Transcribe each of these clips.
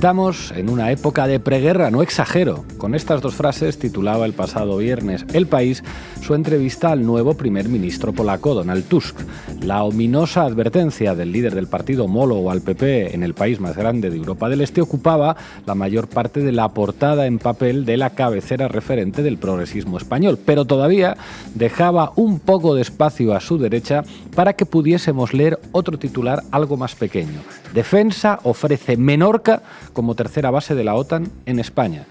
Estamos en una época de preguerra, no exagero. Con estas dos frases titulaba el pasado viernes El País su entrevista al nuevo primer ministro polaco, Donald Tusk. La ominosa advertencia del líder del partido homólogo al PP en el país más grande de Europa del Este ocupaba la mayor parte de la portada en papel de la cabecera referente del progresismo español, pero todavía dejaba un poco de espacio a su derecha para que pudiésemos leer otro titular algo más pequeño. Defensa ofrece Menorca como tercera base de la OTAN en España.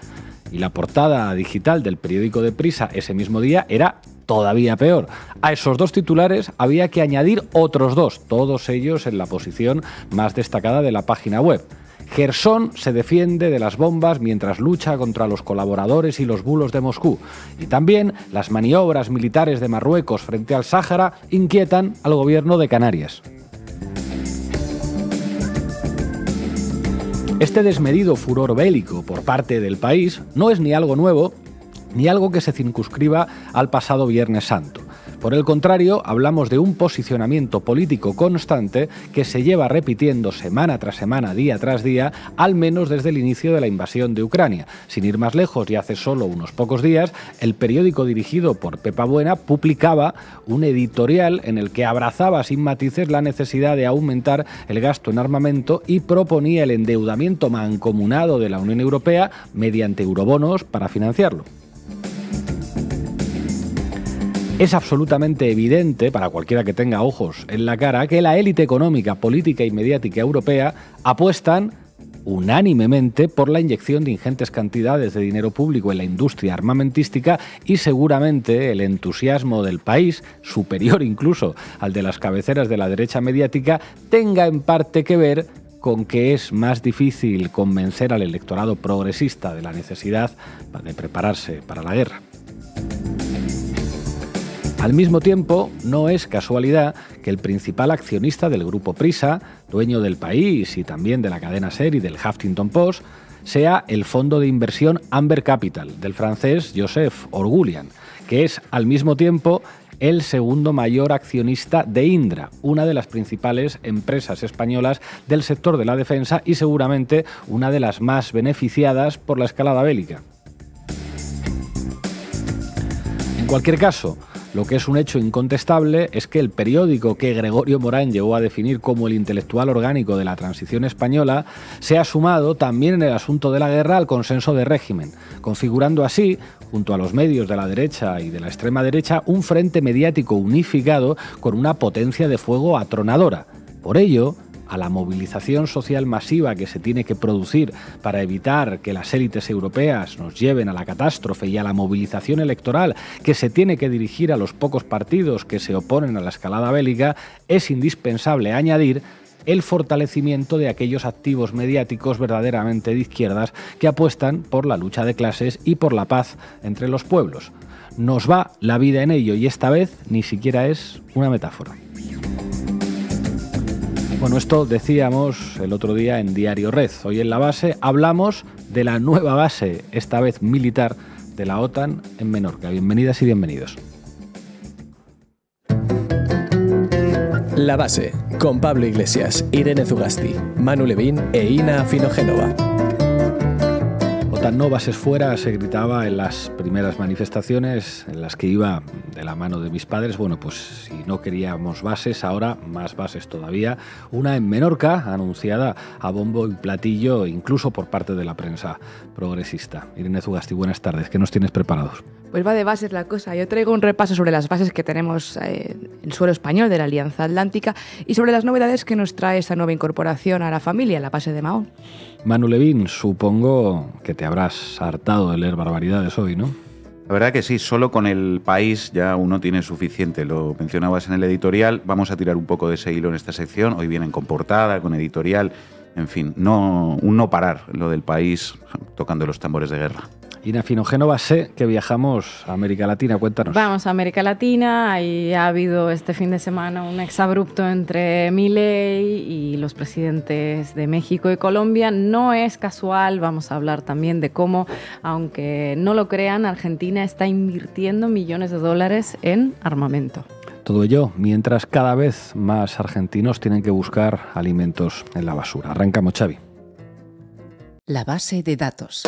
Y la portada digital del periódico de Prisa ese mismo día era todavía peor. A esos dos titulares había que añadir otros dos, todos ellos en la posición más destacada de la página web. Gerson se defiende de las bombas mientras lucha contra los colaboradores y los bulos de Moscú. Y también las maniobras militares de Marruecos frente al Sáhara inquietan al gobierno de Canarias. Este desmedido furor bélico por parte del país no es ni algo nuevo ni algo que se circunscriba al pasado Viernes Santo. Por el contrario, hablamos de un posicionamiento político constante que se lleva repitiendo semana tras semana, día tras día, al menos desde el inicio de la invasión de Ucrania. Sin ir más lejos, y hace solo unos pocos días, el periódico dirigido por Pepa Buena publicaba un editorial en el que abrazaba sin matices la necesidad de aumentar el gasto en armamento y proponía el endeudamiento mancomunado de la Unión Europea mediante eurobonos para financiarlo. Es absolutamente evidente, para cualquiera que tenga ojos en la cara, que la élite económica, política y mediática europea apuestan unánimemente por la inyección de ingentes cantidades de dinero público en la industria armamentística y seguramente el entusiasmo del país, superior incluso al de las cabeceras de la derecha mediática, tenga en parte que ver con que es más difícil convencer al electorado progresista de la necesidad de prepararse para la guerra. Al mismo tiempo, no es casualidad que el principal accionista del grupo Prisa, dueño del país y también de la cadena serie del Huffington Post, sea el fondo de inversión Amber Capital del francés Joseph Orgulian, que es al mismo tiempo el segundo mayor accionista de Indra, una de las principales empresas españolas del sector de la defensa y seguramente una de las más beneficiadas por la escalada bélica. En cualquier caso, lo que es un hecho incontestable es que el periódico que Gregorio Morán llevó a definir como el intelectual orgánico de la transición española se ha sumado también en el asunto de la guerra al consenso de régimen, configurando así, junto a los medios de la derecha y de la extrema derecha, un frente mediático unificado con una potencia de fuego atronadora. Por ello, a la movilización social masiva que se tiene que producir para evitar que las élites europeas nos lleven a la catástrofe y a la movilización electoral que se tiene que dirigir a los pocos partidos que se oponen a la escalada bélica, es indispensable añadir el fortalecimiento de aquellos activos mediáticos verdaderamente de izquierdas que apuestan por la lucha de clases y por la paz entre los pueblos. Nos va la vida en ello y esta vez ni siquiera es una metáfora. Bueno, esto decíamos el otro día en Diario Red. Hoy en la base hablamos de la nueva base, esta vez militar, de la OTAN en Menorca. Bienvenidas y bienvenidos. La base, con Pablo Iglesias, Irene Zugasti, Manu Levín e Ina Génova no bases fuera se gritaba en las primeras manifestaciones en las que iba de la mano de mis padres. Bueno, pues si no queríamos bases, ahora más bases todavía. Una en Menorca, anunciada a bombo y platillo, incluso por parte de la prensa progresista. Irene Zugasti, buenas tardes. ¿Qué nos tienes preparados? Pues va de bases la cosa. Yo traigo un repaso sobre las bases que tenemos en eh, el suelo español de la Alianza Atlántica y sobre las novedades que nos trae esa nueva incorporación a la familia, la base de Mahón. Manu Levín, supongo que te habrás hartado de leer barbaridades hoy, ¿no? La verdad que sí, solo con el país ya uno tiene suficiente. Lo mencionabas en el editorial, vamos a tirar un poco de ese hilo en esta sección. Hoy vienen con portada, con editorial, en fin, no, un no parar lo del país tocando los tambores de guerra. Inafino Génova sé que viajamos a América Latina, cuéntanos. Vamos a América Latina, y ha habido este fin de semana un exabrupto entre Miley y los presidentes de México y Colombia. No es casual, vamos a hablar también de cómo, aunque no lo crean, Argentina está invirtiendo millones de dólares en armamento. Todo ello mientras cada vez más argentinos tienen que buscar alimentos en la basura. Arrancamos, Xavi. La base de datos.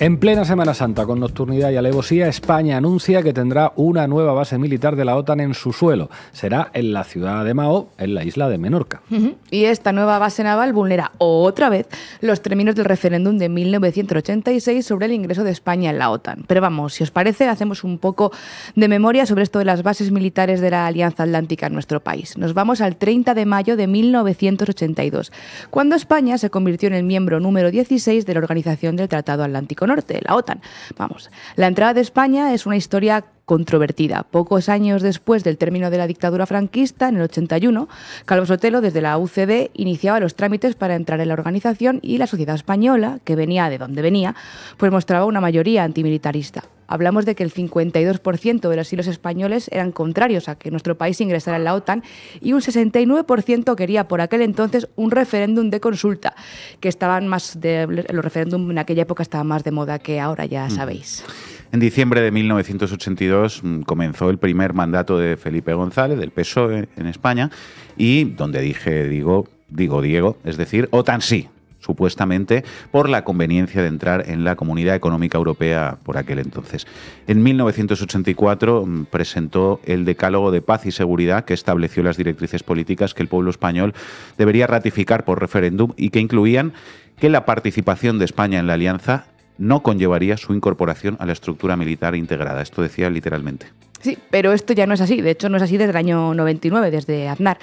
En plena Semana Santa, con nocturnidad y alevosía, España anuncia que tendrá una nueva base militar de la OTAN en su suelo. Será en la ciudad de Mao, en la isla de Menorca. Y esta nueva base naval vulnera otra vez los términos del referéndum de 1986 sobre el ingreso de España en la OTAN. Pero vamos, si os parece, hacemos un poco de memoria sobre esto de las bases militares de la Alianza Atlántica en nuestro país. Nos vamos al 30 de mayo de 1982, cuando España se convirtió en el miembro número 16 de la Organización del Tratado Atlántico Norte, la OTAN. Vamos, la entrada de España es una historia controvertida. Pocos años después del término de la dictadura franquista, en el 81, Carlos Sotelo, desde la UCD, iniciaba los trámites para entrar en la organización y la sociedad española, que venía de donde venía, pues mostraba una mayoría antimilitarista hablamos de que el 52% de los hilos españoles eran contrarios a que nuestro país ingresara en la OTAN y un 69% quería por aquel entonces un referéndum de consulta, que estaban más de, los referéndums en aquella época estaban más de moda que ahora, ya mm. sabéis. En diciembre de 1982 mm, comenzó el primer mandato de Felipe González del PSOE en España y donde dije, digo, digo Diego, es decir, OTAN sí, supuestamente por la conveniencia de entrar en la Comunidad Económica Europea por aquel entonces. En 1984 mm, presentó el Decálogo de Paz y Seguridad que estableció las directrices políticas que el pueblo español debería ratificar por referéndum y que incluían que la participación de España en la alianza no conllevaría su incorporación a la estructura militar integrada. Esto decía literalmente. Sí, pero esto ya no es así. De hecho, no es así desde el año 99, desde Aznar.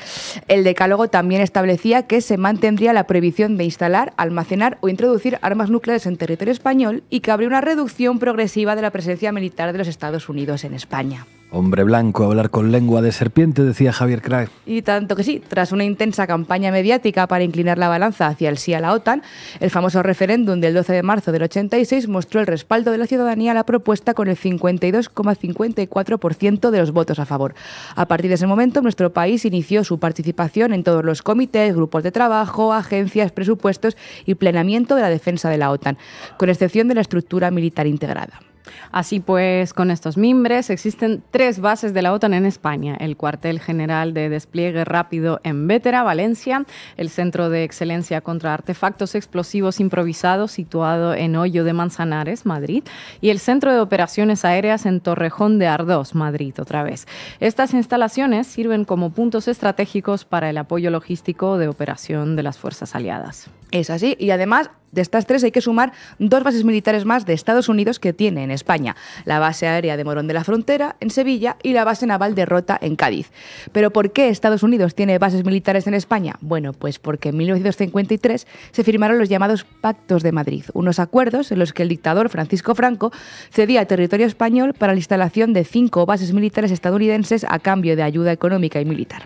El decálogo también establecía que se mantendría la prohibición de instalar, almacenar o introducir armas nucleares en territorio español y que habría una reducción progresiva de la presencia militar de los Estados Unidos en España. Hombre blanco, hablar con lengua de serpiente, decía Javier Craig. Y tanto que sí, tras una intensa campaña mediática para inclinar la balanza hacia el sí a la OTAN, el famoso referéndum del 12 de marzo del 86 mostró el respaldo de la ciudadanía a la propuesta con el 52,54% de los votos a favor. A partir de ese momento, nuestro país inició su participación en todos los comités, grupos de trabajo, agencias, presupuestos y plenamiento de la defensa de la OTAN, con excepción de la estructura militar integrada. Así pues, con estos mimbres existen tres bases de la OTAN en España, el cuartel general de despliegue rápido en Vétera, Valencia, el centro de excelencia contra artefactos explosivos improvisados situado en Hoyo de Manzanares, Madrid, y el centro de operaciones aéreas en Torrejón de Ardós, Madrid, otra vez. Estas instalaciones sirven como puntos estratégicos para el apoyo logístico de operación de las fuerzas aliadas. Es así, y además de estas tres hay que sumar dos bases militares más de Estados Unidos que tiene en España, la base aérea de Morón de la Frontera en Sevilla y la base naval de Rota en Cádiz. Pero ¿por qué Estados Unidos tiene bases militares en España? Bueno, pues porque en 1953 se firmaron los llamados Pactos de Madrid, unos acuerdos en los que el dictador Francisco Franco cedía territorio español para la instalación de cinco bases militares estadounidenses a cambio de ayuda económica y militar.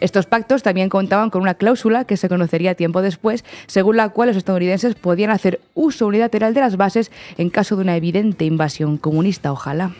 Estos pactos también contaban con una cláusula que se conocería tiempo después, según la cual los estadounidenses podían hacer uso unilateral de las bases en caso de una evidente invasión comunista, ojalá.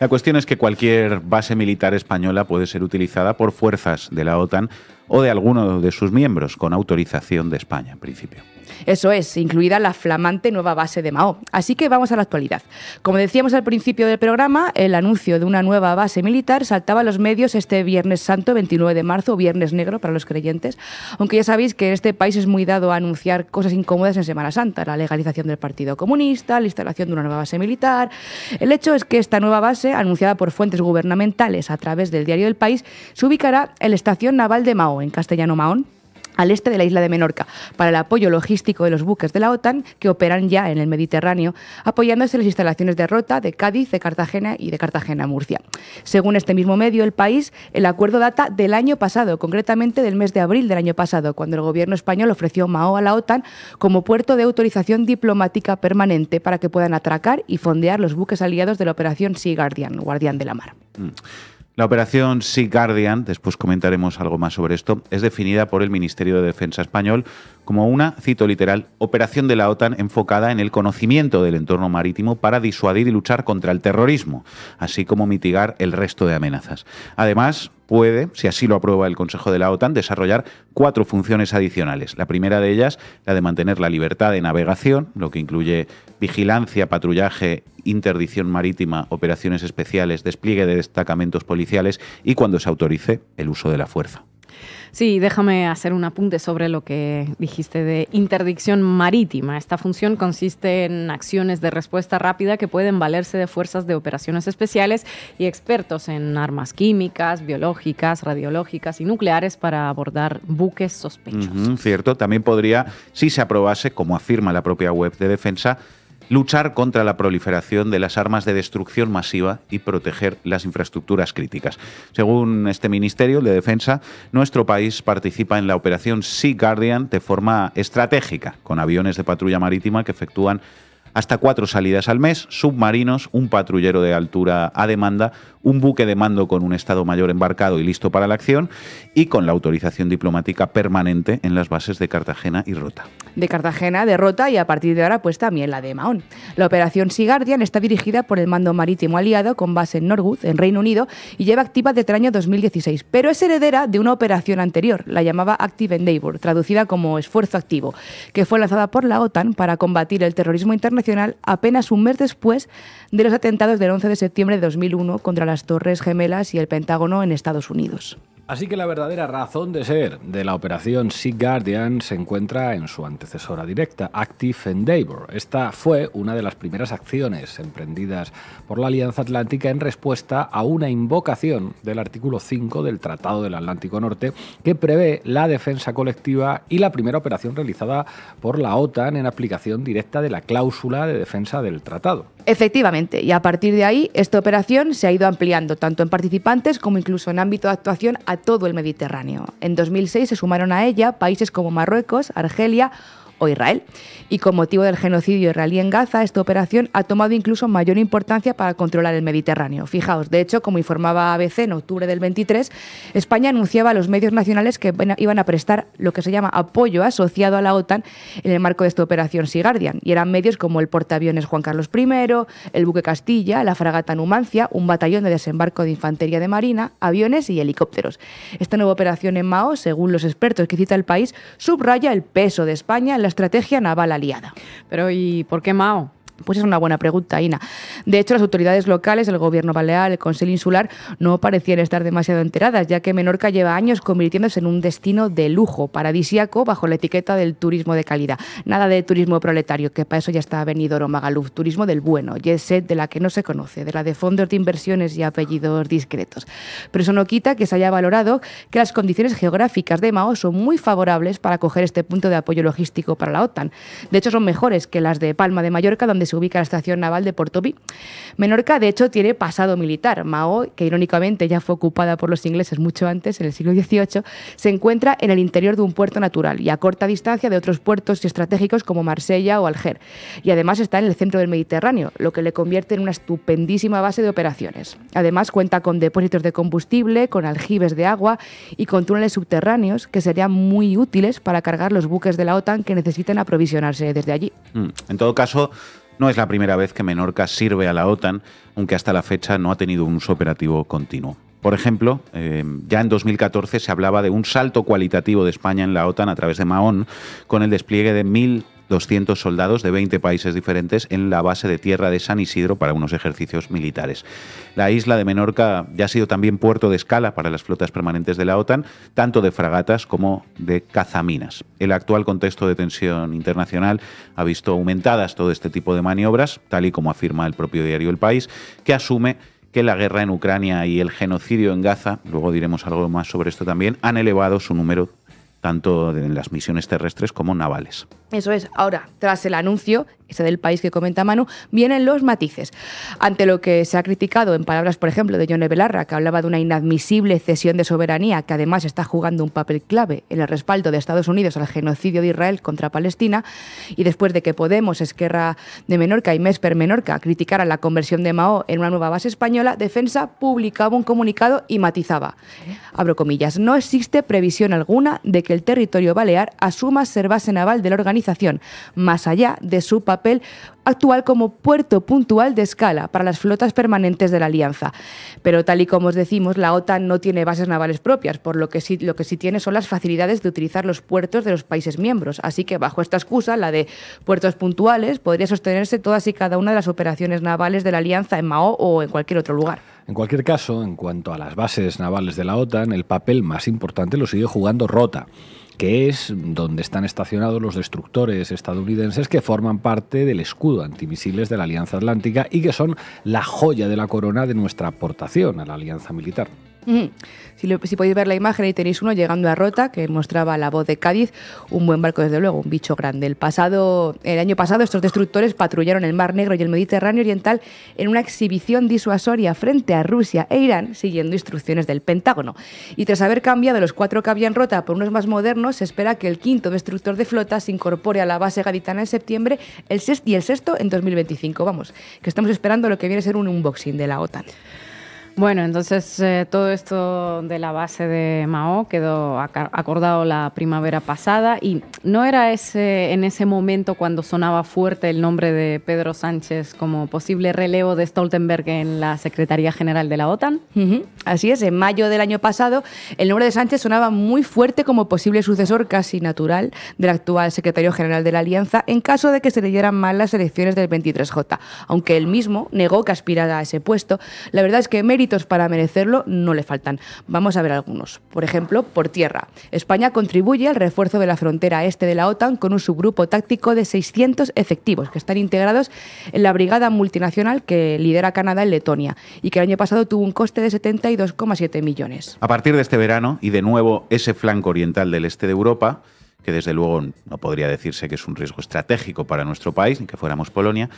la cuestión es que cualquier base militar española puede ser utilizada por fuerzas de la OTAN o de alguno de sus miembros con autorización de España, en principio. Eso es, incluida la flamante nueva base de Mao. Así que vamos a la actualidad. Como decíamos al principio del programa, el anuncio de una nueva base militar saltaba a los medios este Viernes Santo, 29 de marzo, Viernes Negro para los creyentes, aunque ya sabéis que este país es muy dado a anunciar cosas incómodas en Semana Santa, la legalización del Partido Comunista, la instalación de una nueva base militar. El hecho es que esta nueva base, anunciada por fuentes gubernamentales a través del diario del País, se ubicará en la Estación Naval de Mao, en castellano Mahón, al este de la isla de Menorca para el apoyo logístico de los buques de la OTAN que operan ya en el Mediterráneo, apoyándose en las instalaciones de Rota, de Cádiz, de Cartagena y de Cartagena-Murcia. Según este mismo medio, el país, el acuerdo data del año pasado, concretamente del mes de abril del año pasado, cuando el gobierno español ofreció Mao a la OTAN como puerto de autorización diplomática permanente para que puedan atracar y fondear los buques aliados de la operación Sea Guardian, Guardián de la Mar. Mm. La operación Sea Guardian, después comentaremos algo más sobre esto, es definida por el Ministerio de Defensa español como una, cito literal, operación de la OTAN enfocada en el conocimiento del entorno marítimo para disuadir y luchar contra el terrorismo, así como mitigar el resto de amenazas. Además, puede, si así lo aprueba el Consejo de la OTAN, desarrollar cuatro funciones adicionales. La primera de ellas, la de mantener la libertad de navegación, lo que incluye vigilancia, patrullaje, interdicción marítima, operaciones especiales, despliegue de destacamentos policiales y cuando se autorice el uso de la fuerza. Sí, déjame hacer un apunte sobre lo que dijiste de interdicción marítima. Esta función consiste en acciones de respuesta rápida que pueden valerse de fuerzas de operaciones especiales y expertos en armas químicas, biológicas, radiológicas y nucleares para abordar buques sospechosos. cierto, también podría, si se aprobase, como afirma la propia web de defensa, luchar contra la proliferación de las armas de destrucción masiva y proteger las infraestructuras críticas. Según este Ministerio de Defensa, nuestro país participa en la operación Sea Guardian de forma estratégica, con aviones de patrulla marítima que efectúan hasta cuatro salidas al mes, submarinos, un patrullero de altura a demanda, un buque de mando con un Estado Mayor embarcado y listo para la acción y con la autorización diplomática permanente en las bases de Cartagena y Rota. De Cartagena, de Rota y a partir de ahora pues también la de Mahón. La operación Sea Guardian está dirigida por el mando marítimo aliado con base en Norwood, en Reino Unido, y lleva activa desde el año 2016, pero es heredera de una operación anterior, la llamaba Active Endeavour, traducida como Esfuerzo Activo, que fue lanzada por la OTAN para combatir el terrorismo internacional apenas un mes después de los atentados del 11 de septiembre de 2001 contra las Torres Gemelas y el Pentágono en Estados Unidos. Así que la verdadera razón de ser de la operación Sea Guardian se encuentra en su antecesora directa, Active Endeavor. Esta fue una de las primeras acciones emprendidas por la Alianza Atlántica en respuesta a una invocación del artículo 5 del Tratado del Atlántico Norte que prevé la defensa colectiva y la primera operación realizada por la OTAN en aplicación directa de la cláusula de defensa del tratado. Efectivamente, y a partir de ahí, esta operación se ha ido ampliando tanto en participantes como incluso en ámbito de actuación a todo el Mediterráneo. En 2006 se sumaron a ella países como Marruecos, Argelia Israel. Y con motivo del genocidio israelí en Gaza, esta operación ha tomado incluso mayor importancia para controlar el Mediterráneo. Fijaos, de hecho, como informaba ABC en octubre del 23, España anunciaba a los medios nacionales que iban a prestar lo que se llama apoyo asociado a la OTAN en el marco de esta operación Sea Guardian. Y eran medios como el portaaviones Juan Carlos I, el buque Castilla, la fragata Numancia, un batallón de desembarco de infantería de marina, aviones y helicópteros. Esta nueva operación en Mao, según los expertos que cita el país, subraya el peso de España en las estrategia naval aliada. Pero ¿y por qué Mao? Pues es una buena pregunta, Ina. De hecho, las autoridades locales, el gobierno balear, el Consejo Insular, no parecían estar demasiado enteradas, ya que Menorca lleva años convirtiéndose en un destino de lujo, paradisíaco, bajo la etiqueta del turismo de calidad. Nada de turismo proletario, que para eso ya está venido Magaluf, turismo del bueno, y set de la que no se conoce, de la de fondos de inversiones y apellidos discretos. Pero eso no quita que se haya valorado que las condiciones geográficas de Mao son muy favorables para coger este punto de apoyo logístico para la OTAN. De hecho, son mejores que las de Palma de Mallorca, donde se ubica la estación naval de Portobí. Menorca, de hecho, tiene pasado militar. Mao, que irónicamente ya fue ocupada por los ingleses mucho antes, en el siglo XVIII, se encuentra en el interior de un puerto natural y a corta distancia de otros puertos estratégicos como Marsella o Alger. Y además está en el centro del Mediterráneo, lo que le convierte en una estupendísima base de operaciones. Además, cuenta con depósitos de combustible, con aljibes de agua y con túneles subterráneos que serían muy útiles para cargar los buques de la OTAN que necesiten aprovisionarse desde allí. Mm. En todo caso, no es la primera vez que Menorca sirve a la OTAN, aunque hasta la fecha no ha tenido un uso operativo continuo. Por ejemplo, eh, ya en 2014 se hablaba de un salto cualitativo de España en la OTAN a través de Mahón, con el despliegue de 1.000 200 soldados de 20 países diferentes en la base de tierra de San Isidro para unos ejercicios militares. La isla de Menorca ya ha sido también puerto de escala para las flotas permanentes de la OTAN, tanto de fragatas como de cazaminas. El actual contexto de tensión internacional ha visto aumentadas todo este tipo de maniobras, tal y como afirma el propio diario El País, que asume que la guerra en Ucrania y el genocidio en Gaza, luego diremos algo más sobre esto también, han elevado su número tanto en las misiones terrestres como navales. Eso es. Ahora, tras el anuncio, ese del país que comenta Manu, vienen los matices. Ante lo que se ha criticado en palabras, por ejemplo, de John Belarra, que hablaba de una inadmisible cesión de soberanía, que además está jugando un papel clave en el respaldo de Estados Unidos al genocidio de Israel contra Palestina, y después de que Podemos, Esquerra de Menorca y Mesper Menorca criticaran la conversión de Mao en una nueva base española, Defensa publicaba un comunicado y matizaba. Abro comillas, no existe previsión alguna de que el territorio balear asuma ser base naval del organismo más allá de su papel actual como puerto puntual de escala para las flotas permanentes de la Alianza. Pero tal y como os decimos, la OTAN no tiene bases navales propias, por lo que sí, lo que sí tiene son las facilidades de utilizar los puertos de los países miembros. Así que bajo esta excusa, la de puertos puntuales, podría sostenerse todas y cada una de las operaciones navales de la Alianza en Mao o en cualquier otro lugar. En cualquier caso, en cuanto a las bases navales de la OTAN, el papel más importante lo sigue jugando Rota que es donde están estacionados los destructores estadounidenses que forman parte del escudo antimisiles de la Alianza Atlántica y que son la joya de la corona de nuestra aportación a la Alianza Militar. Mm. Si, podéis ver la imagen, y tenéis uno llegando a Rota, que mostraba la voz de Cádiz, un buen barco desde luego, un bicho grande. El, pasado, el año pasado estos destructores patrullaron el Mar Negro y el Mediterráneo Oriental en una exhibición disuasoria frente a Rusia e Irán, siguiendo instrucciones del Pentágono. Y tras haber cambiado los cuatro que habían Rota por unos más modernos, se espera que el quinto destructor de flota se incorpore a la base gaditana en septiembre el sexto, y el sexto en 2025. Vamos, que estamos esperando lo que viene a ser un unboxing de la OTAN. Bueno, entonces eh, todo esto de la base de Mao quedó acordado la primavera pasada y no era ese en ese momento cuando sonaba fuerte el nombre de Pedro Sánchez como posible relevo de Stoltenberg en la Secretaría General de la OTAN. Así es, en mayo del año pasado el nombre de Sánchez sonaba muy fuerte como posible sucesor casi natural del actual secretario general de la Alianza en caso de que se leyeran mal las elecciones del 23J. Aunque él mismo negó que aspirara a ese puesto, la verdad es que para merecerlo no le faltan. Vamos a ver algunos. Por ejemplo, por tierra. España contribuye al refuerzo de la frontera este de la OTAN con un subgrupo táctico de 600 efectivos que están integrados en la brigada multinacional que lidera Canadá en Letonia y que el año pasado tuvo un coste de 72,7 millones. A partir de este verano y de nuevo ese flanco oriental del este de Europa, que desde luego no podría decirse que es un riesgo estratégico para nuestro país, ni que fuéramos Polonia,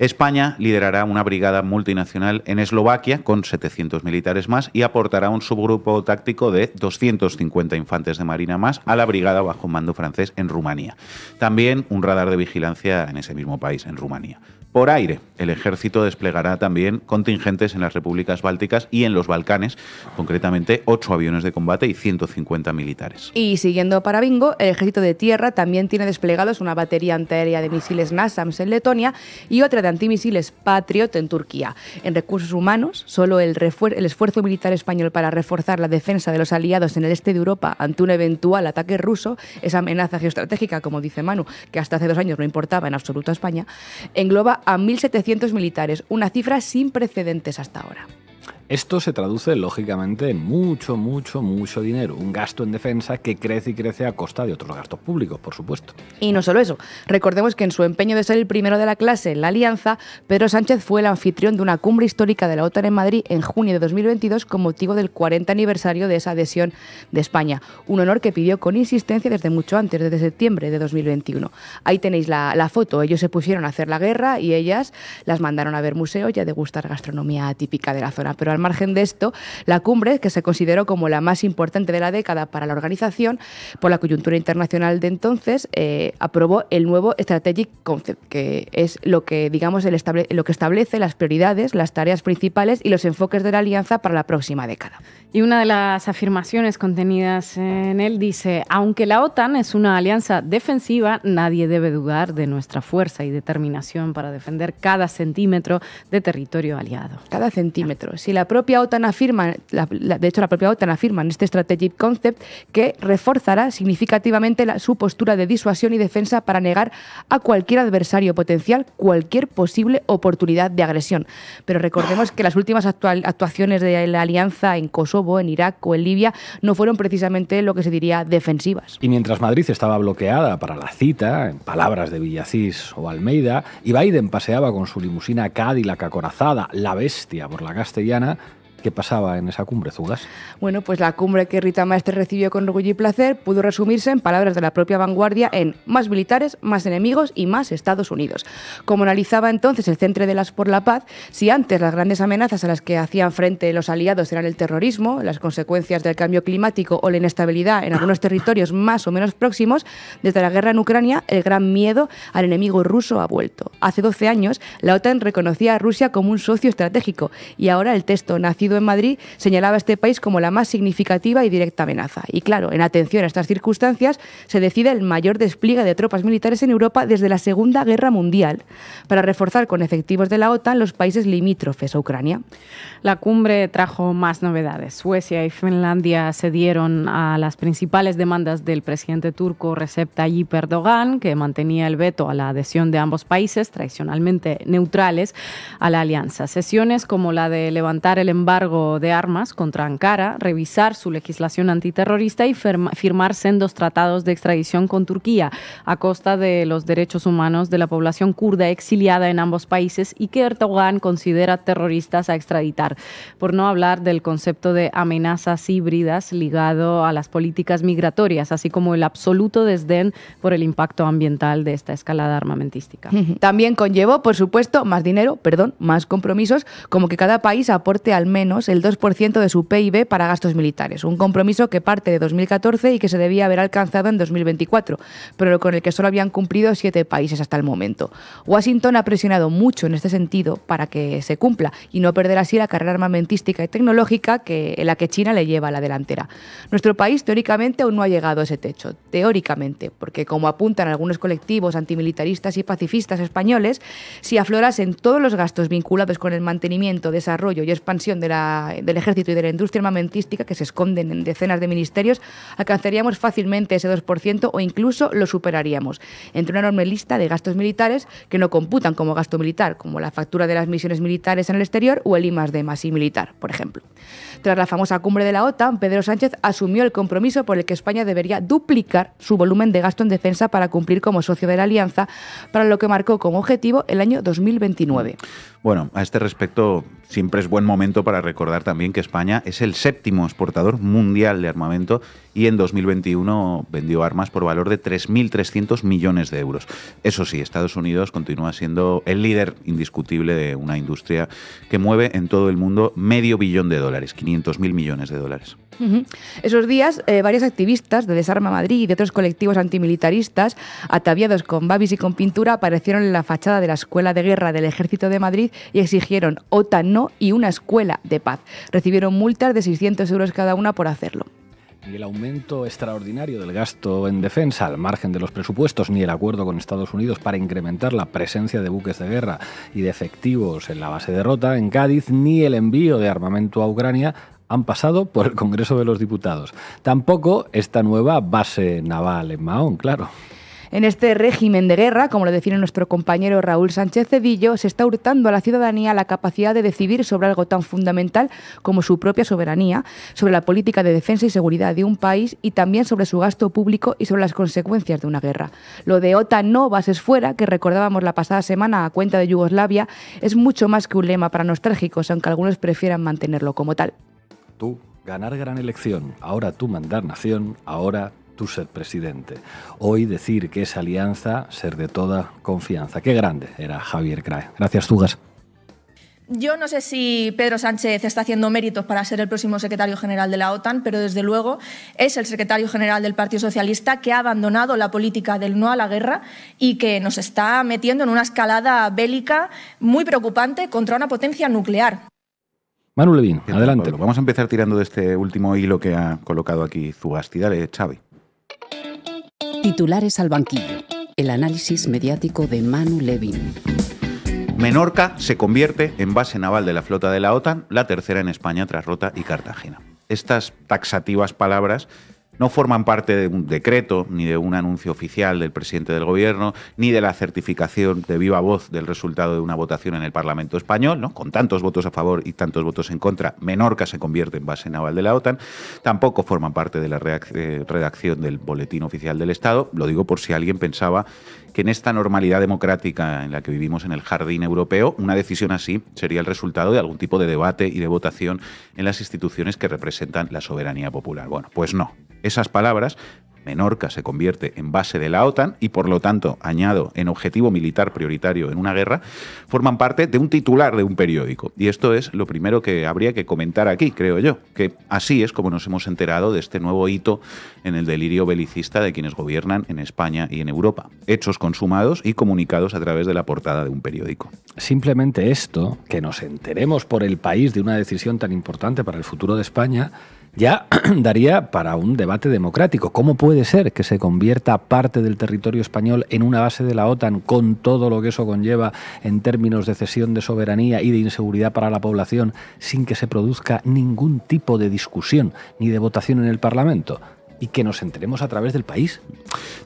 España liderará una brigada multinacional en Eslovaquia con 700 militares más y aportará un subgrupo táctico de 250 infantes de marina más a la brigada bajo mando francés en Rumanía. También un radar de vigilancia en ese mismo país, en Rumanía. Por aire, el ejército desplegará también contingentes en las repúblicas bálticas y en los Balcanes, concretamente ocho aviones de combate y 150 militares. Y siguiendo para Bingo, el ejército de tierra también tiene desplegados una batería antiaérea de misiles NASAMS en Letonia y otra de antimisiles Patriot en Turquía. En recursos humanos, solo el, esfuerzo militar español para reforzar la defensa de los aliados en el este de Europa ante un eventual ataque ruso, esa amenaza geoestratégica, como dice Manu, que hasta hace dos años no importaba en absoluto a España, engloba a 1.700 militares, una cifra sin precedentes hasta ahora. Esto se traduce lógicamente en mucho, mucho, mucho dinero, un gasto en defensa que crece y crece a costa de otros gastos públicos, por supuesto. Y no solo eso, recordemos que en su empeño de ser el primero de la clase en la Alianza, Pedro Sánchez fue el anfitrión de una cumbre histórica de la OTAN en Madrid en junio de 2022 con motivo del 40 aniversario de esa adhesión de España, un honor que pidió con insistencia desde mucho antes, desde septiembre de 2021. Ahí tenéis la, foto, ellos se pusieron a hacer la guerra y ellas las mandaron a ver museos y a degustar gastronomía típica de la zona, pero margen de esto, la cumbre, que se consideró como la más importante de la década para la organización, por la coyuntura internacional de entonces, eh, aprobó el nuevo Strategic Concept, que es lo que, digamos, el lo que establece las prioridades, las tareas principales y los enfoques de la alianza para la próxima década. Y una de las afirmaciones contenidas en él dice, aunque la OTAN es una alianza defensiva, nadie debe dudar de nuestra fuerza y determinación para defender cada centímetro de territorio aliado. Cada centímetro. Si la propia OTAN afirma, la, de hecho la propia OTAN afirma en este Strategic Concept que reforzará significativamente la, su postura de disuasión y defensa para negar a cualquier adversario potencial cualquier posible oportunidad de agresión. Pero recordemos que las últimas actuaciones de la alianza en Kosovo, en Irak o en Libia no fueron precisamente lo que se diría defensivas. Y mientras Madrid estaba bloqueada para la cita, en palabras de Villacís o Almeida, y Biden paseaba con su limusina Cadillac acorazada, la bestia por la castellana, ¿Qué pasaba en esa cumbre, Zugas? Bueno, pues la cumbre que Rita Maestre recibió con orgullo y placer pudo resumirse en palabras de la propia vanguardia en más militares, más enemigos y más Estados Unidos. Como analizaba entonces el Centro de las por la Paz, si antes las grandes amenazas a las que hacían frente los aliados eran el terrorismo, las consecuencias del cambio climático o la inestabilidad en algunos territorios más o menos próximos, desde la guerra en Ucrania el gran miedo al enemigo ruso ha vuelto. Hace 12 años la OTAN reconocía a Rusia como un socio estratégico y ahora el texto nacido en Madrid señalaba este país como la más significativa y directa amenaza. Y claro, en atención a estas circunstancias, se decide el mayor despliegue de tropas militares en Europa desde la Segunda Guerra Mundial para reforzar con efectivos de la OTAN los países limítrofes a Ucrania. La cumbre trajo más novedades. Suecia y Finlandia se dieron a las principales demandas del presidente turco Recep Tayyip Erdogan, que mantenía el veto a la adhesión de ambos países, tradicionalmente neutrales, a la alianza. Sesiones como la de levantar el embargo de armas contra Ankara, revisar su legislación antiterrorista y firmarse firmar sendos tratados de extradición con Turquía a costa de los derechos humanos de la población kurda exiliada en ambos países y que Erdogan considera terroristas a extraditar, por no hablar del concepto de amenazas híbridas ligado a las políticas migratorias, así como el absoluto desdén por el impacto ambiental de esta escalada armamentística. También conllevó, por supuesto, más dinero, perdón, más compromisos, como que cada país aporte al menos el 2% de su PIB para gastos militares, un compromiso que parte de 2014 y que se debía haber alcanzado en 2024, pero con el que solo habían cumplido siete países hasta el momento. Washington ha presionado mucho en este sentido para que se cumpla y no perder así la carrera armamentística y tecnológica que, en la que China le lleva a la delantera. Nuestro país teóricamente aún no ha llegado a ese techo, teóricamente, porque como apuntan algunos colectivos antimilitaristas y pacifistas españoles, si aflorasen todos los gastos vinculados con el mantenimiento, desarrollo y expansión de la del ejército y de la industria armamentística que se esconden en decenas de ministerios, alcanzaríamos fácilmente ese 2% o incluso lo superaríamos, entre una enorme lista de gastos militares que no computan como gasto militar, como la factura de las misiones militares en el exterior o el I D I militar, por ejemplo. Tras la famosa cumbre de la OTAN, Pedro Sánchez asumió el compromiso por el que España debería duplicar su volumen de gasto en defensa para cumplir como socio de la alianza, para lo que marcó como objetivo el año 2029. Bueno, a este respecto siempre es buen momento para recordar también que España es el séptimo exportador mundial de armamento y en 2021 vendió armas por valor de 3.300 millones de euros. Eso sí, Estados Unidos continúa siendo el líder indiscutible de una industria que mueve en todo el mundo medio billón de dólares, millones de dólares. Esos días, varios eh, varias activistas de Desarma Madrid y de otros colectivos antimilitaristas, ataviados con babis y con pintura, aparecieron en la fachada de la Escuela de Guerra del Ejército de Madrid y exigieron OTAN no y una escuela de paz. Recibieron multas de 600 euros cada una por hacerlo. Ni el aumento extraordinario del gasto en defensa al margen de los presupuestos, ni el acuerdo con Estados Unidos para incrementar la presencia de buques de guerra y de efectivos en la base de Rota, en Cádiz, ni el envío de armamento a Ucrania han pasado por el Congreso de los Diputados. Tampoco esta nueva base naval en Mahón, claro. En este régimen de guerra, como lo define nuestro compañero Raúl Sánchez Cedillo, se está hurtando a la ciudadanía la capacidad de decidir sobre algo tan fundamental como su propia soberanía, sobre la política de defensa y seguridad de un país y también sobre su gasto público y sobre las consecuencias de una guerra. Lo de OTAN no bases fuera, que recordábamos la pasada semana a cuenta de Yugoslavia, es mucho más que un lema para nostálgicos, aunque algunos prefieran mantenerlo como tal. Tú, ganar gran elección, ahora tú mandar nación, ahora tú ser presidente. Hoy decir que esa alianza, ser de toda confianza. Qué grande era Javier Crae. Gracias, Zugas. Yo no sé si Pedro Sánchez está haciendo méritos para ser el próximo secretario general de la OTAN, pero desde luego es el secretario general del Partido Socialista que ha abandonado la política del no a la guerra y que nos está metiendo en una escalada bélica muy preocupante contra una potencia nuclear. Manu Levin, adelante. vamos a empezar tirando de este último hilo que ha colocado aquí Dale, Xavi. Titulares al banquillo. El análisis mediático de Manu Levin. Menorca se convierte en base naval de la flota de la OTAN, la tercera en España tras Rota y Cartagena. Estas taxativas palabras no forman parte de un decreto, ni de un anuncio oficial del presidente del gobierno, ni de la certificación de viva voz del resultado de una votación en el Parlamento español, ¿no? con tantos votos a favor y tantos votos en contra, Menorca se convierte en base naval de la OTAN, tampoco forman parte de la eh, redacción del Boletín Oficial del Estado, lo digo por si alguien pensaba que en esta normalidad democrática en la que vivimos en el jardín europeo, una decisión así sería el resultado de algún tipo de debate y de votación en las instituciones que representan la soberanía popular. Bueno, pues no. Esas palabras Menorca se convierte en base de la OTAN y por lo tanto, añado, en objetivo militar prioritario en una guerra, forman parte de un titular de un periódico. Y esto es lo primero que habría que comentar aquí, creo yo, que así es como nos hemos enterado de este nuevo hito en el delirio belicista de quienes gobiernan en España y en Europa. Hechos consumados y comunicados a través de la portada de un periódico. Simplemente esto, que nos enteremos por el país de una decisión tan importante para el futuro de España, ya daría para un debate democrático. ¿Cómo puede ser que se convierta parte del territorio español en una base de la OTAN con todo lo que eso conlleva en términos de cesión de soberanía y de inseguridad para la población sin que se produzca ningún tipo de discusión ni de votación en el Parlamento? Y que nos enteremos a través del país.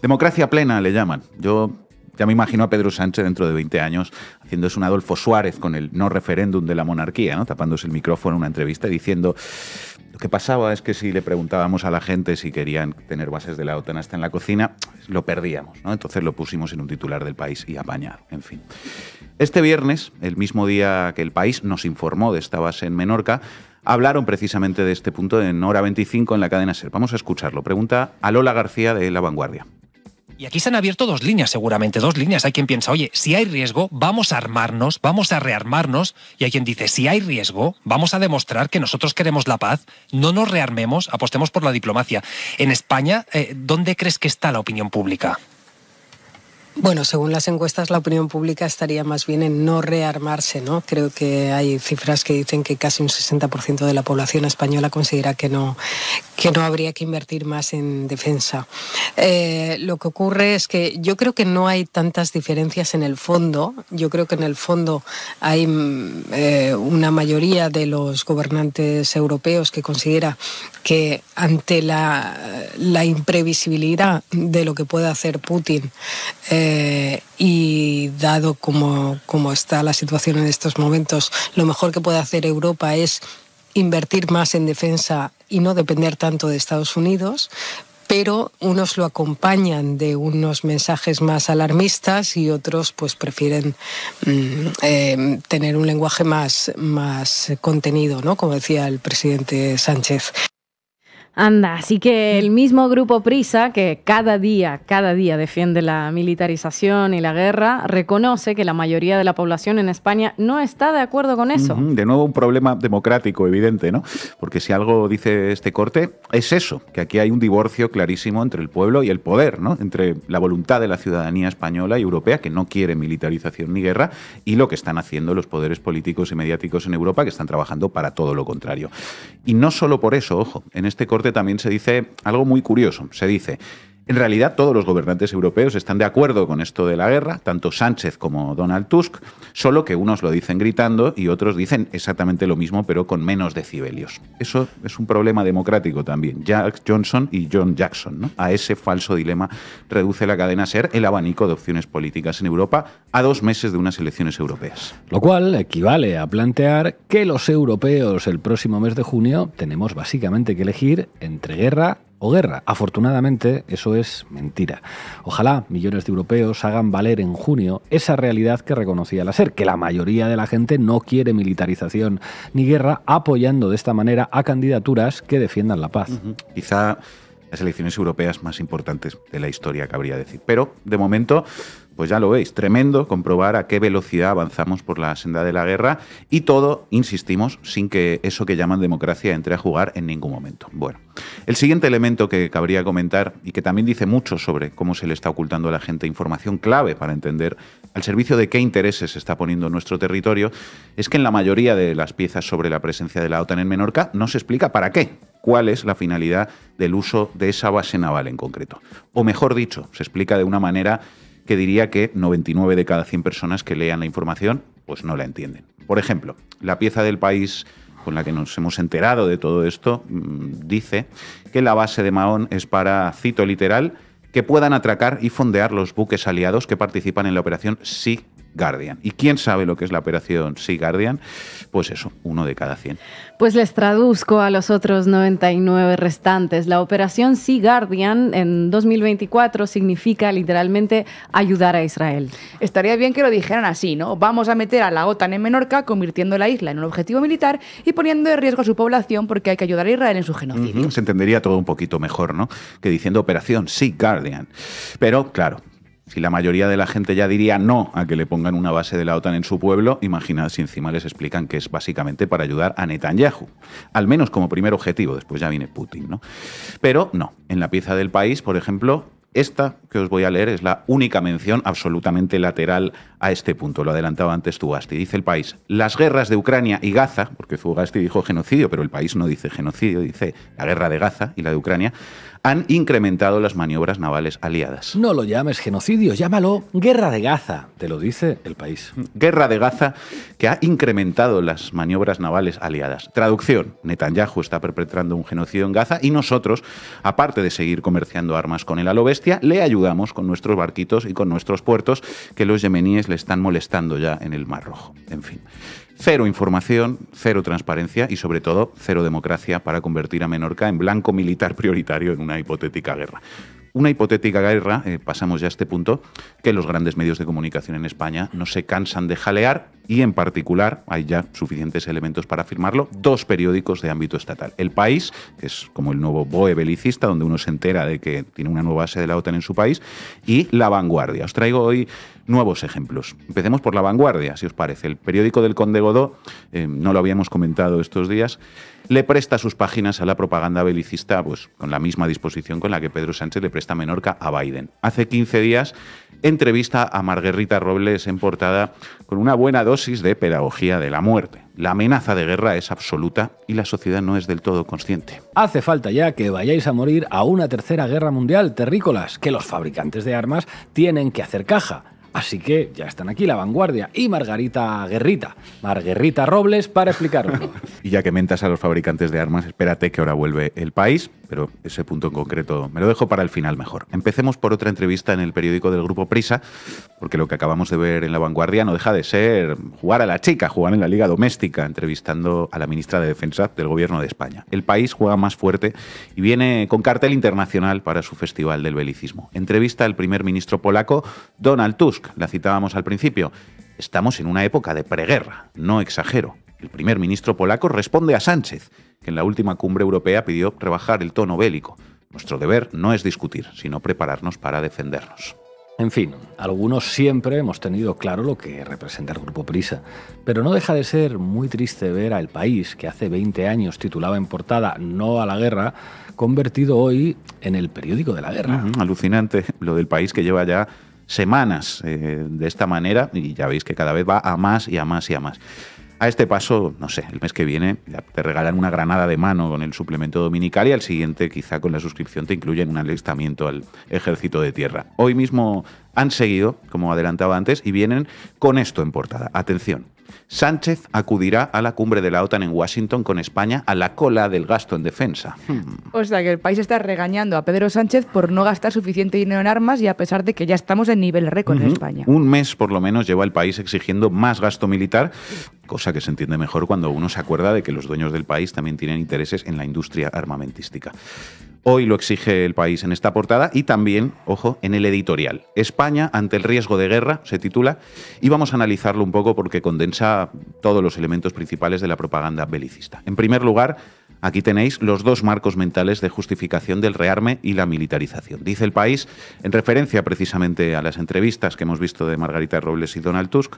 Democracia plena le llaman. Yo ya me imagino a Pedro Sánchez dentro de 20 años haciéndose un Adolfo Suárez con el no referéndum de la monarquía, tapándose el micrófono en una entrevista y diciendo lo que pasaba es que si le preguntábamos a la gente si querían tener bases de la OTAN hasta en la cocina, lo perdíamos, ¿no? Entonces lo pusimos en un titular del país y apañado, en fin. Este viernes, el mismo día que el país nos informó de esta base en Menorca, hablaron precisamente de este punto en hora 25 en la cadena SER. Vamos a escucharlo. Pregunta a Lola García de La Vanguardia. Y aquí se han abierto dos líneas, seguramente, dos líneas. Hay quien piensa, oye, si hay riesgo, vamos a armarnos, vamos a rearmarnos. Y hay quien dice, si hay riesgo, vamos a demostrar que nosotros queremos la paz, no nos rearmemos, apostemos por la diplomacia. En España, eh, ¿dónde crees que está la opinión pública? Bueno, según las encuestas, la opinión pública estaría más bien en no rearmarse, ¿no? Creo que hay cifras que dicen que casi un 60% de la población española considera que no, que no habría que invertir más en defensa. Eh, lo que ocurre es que yo creo que no hay tantas diferencias en el fondo. Yo creo que en el fondo hay mm, eh, una mayoría de los gobernantes europeos que considera que ante la, imprevisibilidad de lo que puede hacer Putin, eh, eh, y dado como, está la situación en estos momentos, lo mejor que puede hacer Europa es invertir más en defensa y no depender tanto de Estados Unidos, pero unos lo acompañan de unos mensajes más alarmistas y otros pues prefieren mm, eh, tener un lenguaje más, más contenido, ¿no? como decía el presidente Sánchez. Anda, así que el mismo grupo Prisa, que cada día, cada día defiende la militarización y la guerra, reconoce que la mayoría de la población en España no está de acuerdo con eso. De nuevo un problema democrático evidente, ¿no? Porque si algo dice este corte, es eso, que aquí hay un divorcio clarísimo entre el pueblo y el poder, ¿no? Entre la voluntad de la ciudadanía española y europea, que no quiere militarización ni guerra, y lo que están haciendo los poderes políticos y mediáticos en Europa, que están trabajando para todo lo contrario. Y no solo por eso, ojo, en este corte también se dice algo muy curioso. Se dice, en realidad, todos los gobernantes europeos están de acuerdo con esto de la guerra, tanto Sánchez como Donald Tusk, solo que unos lo dicen gritando y otros dicen exactamente lo mismo, pero con menos decibelios. Eso es un problema democrático también. Jack Johnson y John Jackson. ¿no? A ese falso dilema reduce la cadena ser el abanico de opciones políticas en Europa a dos meses de unas elecciones europeas. Lo cual equivale a plantear que los europeos el próximo mes de junio tenemos básicamente que elegir entre guerra o guerra. Afortunadamente, eso es mentira. Ojalá millones de europeos hagan valer en junio esa realidad que reconocía la SER, que la mayoría de la gente no quiere militarización ni guerra, apoyando de esta manera a candidaturas que defiendan la paz. Quizá las elecciones europeas más importantes de la historia, cabría decir. Pero, de momento, pues ya lo veis, tremendo comprobar a qué velocidad avanzamos por la senda de la guerra y todo, insistimos, sin que eso que llaman democracia entre a jugar en ningún momento. Bueno, el siguiente elemento que cabría comentar y que también dice mucho sobre cómo se le está ocultando a la gente información clave para entender al servicio de qué intereses se está poniendo nuestro territorio, es que en la mayoría de las piezas sobre la presencia de la OTAN en Menorca no se explica para qué, cuál es la finalidad del uso de esa base naval en concreto. O mejor dicho, se explica de una manera que diría que 99 de cada 100 personas que lean la información pues no la entienden. Por ejemplo, la pieza del país con la que nos hemos enterado de todo esto mm, dice que la base de Mahón es para, cito literal, que puedan atracar y fondear los buques aliados que participan en la operación Sí Guardian. ¿Y quién sabe lo que es la operación Sea Guardian? Pues eso, uno de cada 100. Pues les traduzco a los otros 99 restantes. La operación Sea Guardian en 2024 significa literalmente ayudar a Israel. Estaría bien que lo dijeran así, ¿no? Vamos a meter a la OTAN en Menorca, convirtiendo la isla en un objetivo militar y poniendo en riesgo a su población porque hay que ayudar a Israel en su genocidio. Se entendería todo un poquito mejor, ¿no? Que diciendo operación Sea Guardian. Pero claro, si la mayoría de la gente ya diría no a que le pongan una base de la OTAN en su pueblo, imaginad si encima les explican que es básicamente para ayudar a Netanyahu. Al menos como primer objetivo, después ya viene Putin, ¿no? Pero no, en la pieza del país, por ejemplo, esta que os voy a leer es la única mención absolutamente lateral a este punto. Lo adelantaba antes Zugasti. Dice el país, las guerras de Ucrania y Gaza, porque Zugasti dijo genocidio, pero el país no dice genocidio, dice la guerra de Gaza y la de Ucrania, han incrementado las maniobras navales aliadas. No lo llames genocidio, llámalo guerra de Gaza, te lo dice el país. Guerra de Gaza que ha incrementado las maniobras navales aliadas. Traducción, Netanyahu está perpetrando un genocidio en Gaza y nosotros, aparte de seguir comerciando armas con el a bestia, le ayudamos con nuestros barquitos y con nuestros puertos que los yemeníes le están molestando ya en el Mar Rojo. En fin. Cero información, cero transparencia y sobre todo cero democracia para convertir a Menorca en blanco militar prioritario en una hipotética guerra una hipotética guerra, eh, pasamos ya a este punto, que los grandes medios de comunicación en España no se cansan de jalear y en particular, hay ya suficientes elementos para afirmarlo, dos periódicos de ámbito estatal. El País, que es como el nuevo BOE belicista, donde uno se entera de que tiene una nueva base de la OTAN en su país, y La Vanguardia. Os traigo hoy nuevos ejemplos. Empecemos por La Vanguardia, si os parece. El periódico del Conde Godó, eh, no lo habíamos comentado estos días, le presta sus páginas a la propaganda belicista pues, con la misma disposición con la que Pedro Sánchez le presta Menorca a Biden. Hace 15 días, entrevista a Marguerita Robles en portada con una buena dosis de pedagogía de la muerte. La amenaza de guerra es absoluta y la sociedad no es del todo consciente. Hace falta ya que vayáis a morir a una tercera guerra mundial, terrícolas, que los fabricantes de armas tienen que hacer caja. Así que ya están aquí La Vanguardia y Margarita Guerrita, Marguerita Robles, para explicarlo. y ya que mentas a los fabricantes de armas, espérate que ahora vuelve el país, pero ese punto en concreto me lo dejo para el final mejor. Empecemos por otra entrevista en el periódico del grupo Prisa, porque lo que acabamos de ver en La Vanguardia no deja de ser jugar a la chica, jugar en la liga doméstica, entrevistando a la ministra de Defensa del gobierno de España. El país juega más fuerte y viene con cartel internacional para su festival del belicismo. Entrevista al primer ministro polaco Donald Tusk la citábamos al principio. Estamos en una época de preguerra, no exagero. El primer ministro polaco responde a Sánchez, que en la última cumbre europea pidió rebajar el tono bélico. Nuestro deber no es discutir, sino prepararnos para defendernos. En fin, algunos siempre hemos tenido claro lo que representa el Grupo Prisa, pero no deja de ser muy triste ver al país que hace 20 años titulaba en portada No a la guerra, convertido hoy en el periódico de la guerra. alucinante lo del país que lleva ya semanas eh, de esta manera y ya veis que cada vez va a más y a más y a más. A este paso, no sé, el mes que viene te regalan una granada de mano con el suplemento dominical y al siguiente quizá con la suscripción te incluyen un alistamiento al ejército de tierra. Hoy mismo han seguido, como adelantaba antes, y vienen con esto en portada. Atención. Sánchez acudirá a la cumbre de la OTAN en Washington con España a la cola del gasto en defensa. Hmm. O sea que el país está regañando a Pedro Sánchez por no gastar suficiente dinero en armas y a pesar de que ya estamos en nivel récord en España. Un mes por lo menos lleva el país exigiendo más gasto militar, cosa que se entiende mejor cuando uno se acuerda de que los dueños del país también tienen intereses en la industria armamentística. Hoy lo exige el país en esta portada y también, ojo, en el editorial. España ante el riesgo de guerra, se titula, y vamos a analizarlo un poco porque condensa todos los elementos principales de la propaganda belicista. En primer lugar, Aquí tenéis los dos marcos mentales de justificación del rearme y la militarización. Dice el país, en referencia precisamente a las entrevistas que hemos visto de Margarita Robles y Donald Tusk,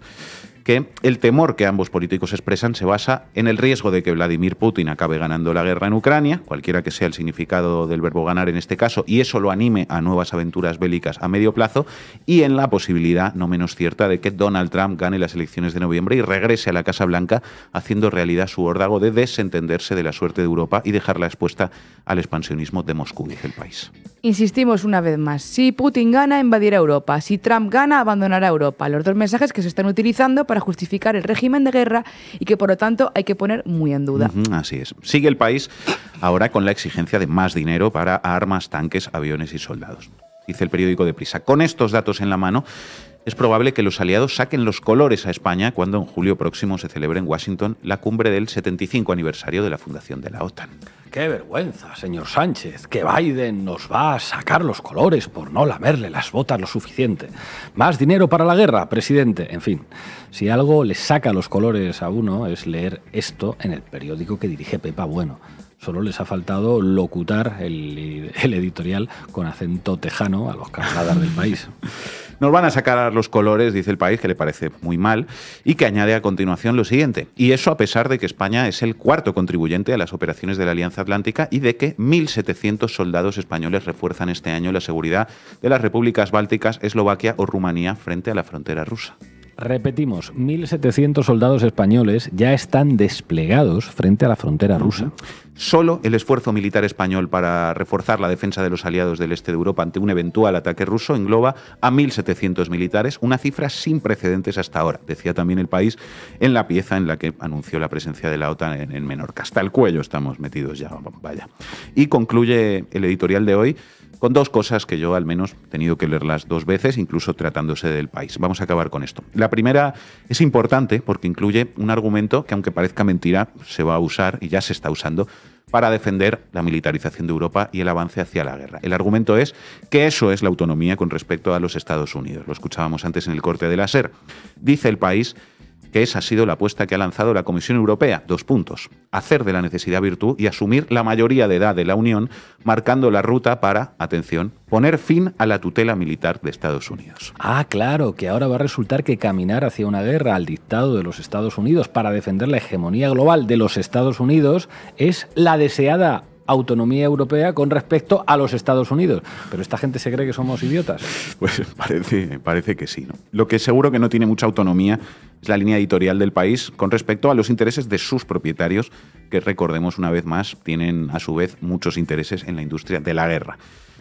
que el temor que ambos políticos expresan se basa en el riesgo de que Vladimir Putin acabe ganando la guerra en Ucrania, cualquiera que sea el significado del verbo ganar en este caso, y eso lo anime a nuevas aventuras bélicas a medio plazo, y en la posibilidad no menos cierta de que Donald Trump gane las elecciones de noviembre y regrese a la Casa Blanca haciendo realidad su órdago de desentenderse de la suerte de Europa y dejarla expuesta al expansionismo de Moscú, y el país. Insistimos una vez más, si Putin gana, invadirá Europa, si Trump gana, abandonará Europa. Los dos mensajes que se están utilizando para para justificar el régimen de guerra y que por lo tanto hay que poner muy en duda. así es. Sigue el país ahora con la exigencia de más dinero para armas, tanques, aviones y soldados. Dice el periódico de Prisa. Con estos datos en la mano, es probable que los aliados saquen los colores a España cuando en julio próximo se celebre en Washington la cumbre del 75 aniversario de la fundación de la OTAN. Qué vergüenza, señor Sánchez, que Biden nos va a sacar los colores por no lamerle las botas lo suficiente. Más dinero para la guerra, presidente. En fin, si algo le saca los colores a uno es leer esto en el periódico que dirige Pepa Bueno. Solo les ha faltado locutar el, editorial con acento tejano a los camaradas del país. Nos van a sacar los colores, dice el país, que le parece muy mal, y que añade a continuación lo siguiente. Y eso a pesar de que España es el cuarto contribuyente a las operaciones de la Alianza Atlántica y de que 1.700 soldados españoles refuerzan este año la seguridad de las repúblicas bálticas, Eslovaquia o Rumanía frente a la frontera rusa. Repetimos, 1.700 soldados españoles ya están desplegados frente a la frontera rusa. Solo el esfuerzo militar español para reforzar la defensa de los aliados del este de Europa ante un eventual ataque ruso engloba a 1.700 militares, una cifra sin precedentes hasta ahora, decía también el país en la pieza en la que anunció la presencia de la OTAN en, Menorca. Hasta el cuello estamos metidos ya, vaya. Y concluye el editorial de hoy con dos cosas que yo al menos he tenido que leerlas dos veces, incluso tratándose del país. Vamos a acabar con esto. La primera es importante porque incluye un argumento que aunque parezca mentira, se va a usar y ya se está usando para defender la militarización de Europa y el avance hacia la guerra. El argumento es que eso es la autonomía con respecto a los Estados Unidos. Lo escuchábamos antes en el corte de la SER. Dice el país que esa ha sido la apuesta que ha lanzado la Comisión Europea. Dos puntos. Hacer de la necesidad virtud y asumir la mayoría de edad de la Unión, marcando la ruta para, atención, poner fin a la tutela militar de Estados Unidos. Ah, claro, que ahora va a resultar que caminar hacia una guerra al dictado de los Estados Unidos para defender la hegemonía global de los Estados Unidos es la deseada autonomía europea con respecto a los Estados Unidos. Pero esta gente se cree que somos idiotas. Pues parece, parece que sí. Lo que seguro que no tiene mucha autonomía es la línea editorial del país con respecto a los intereses de sus propietarios, que recordemos una vez más, tienen a su vez muchos intereses en la industria de la guerra.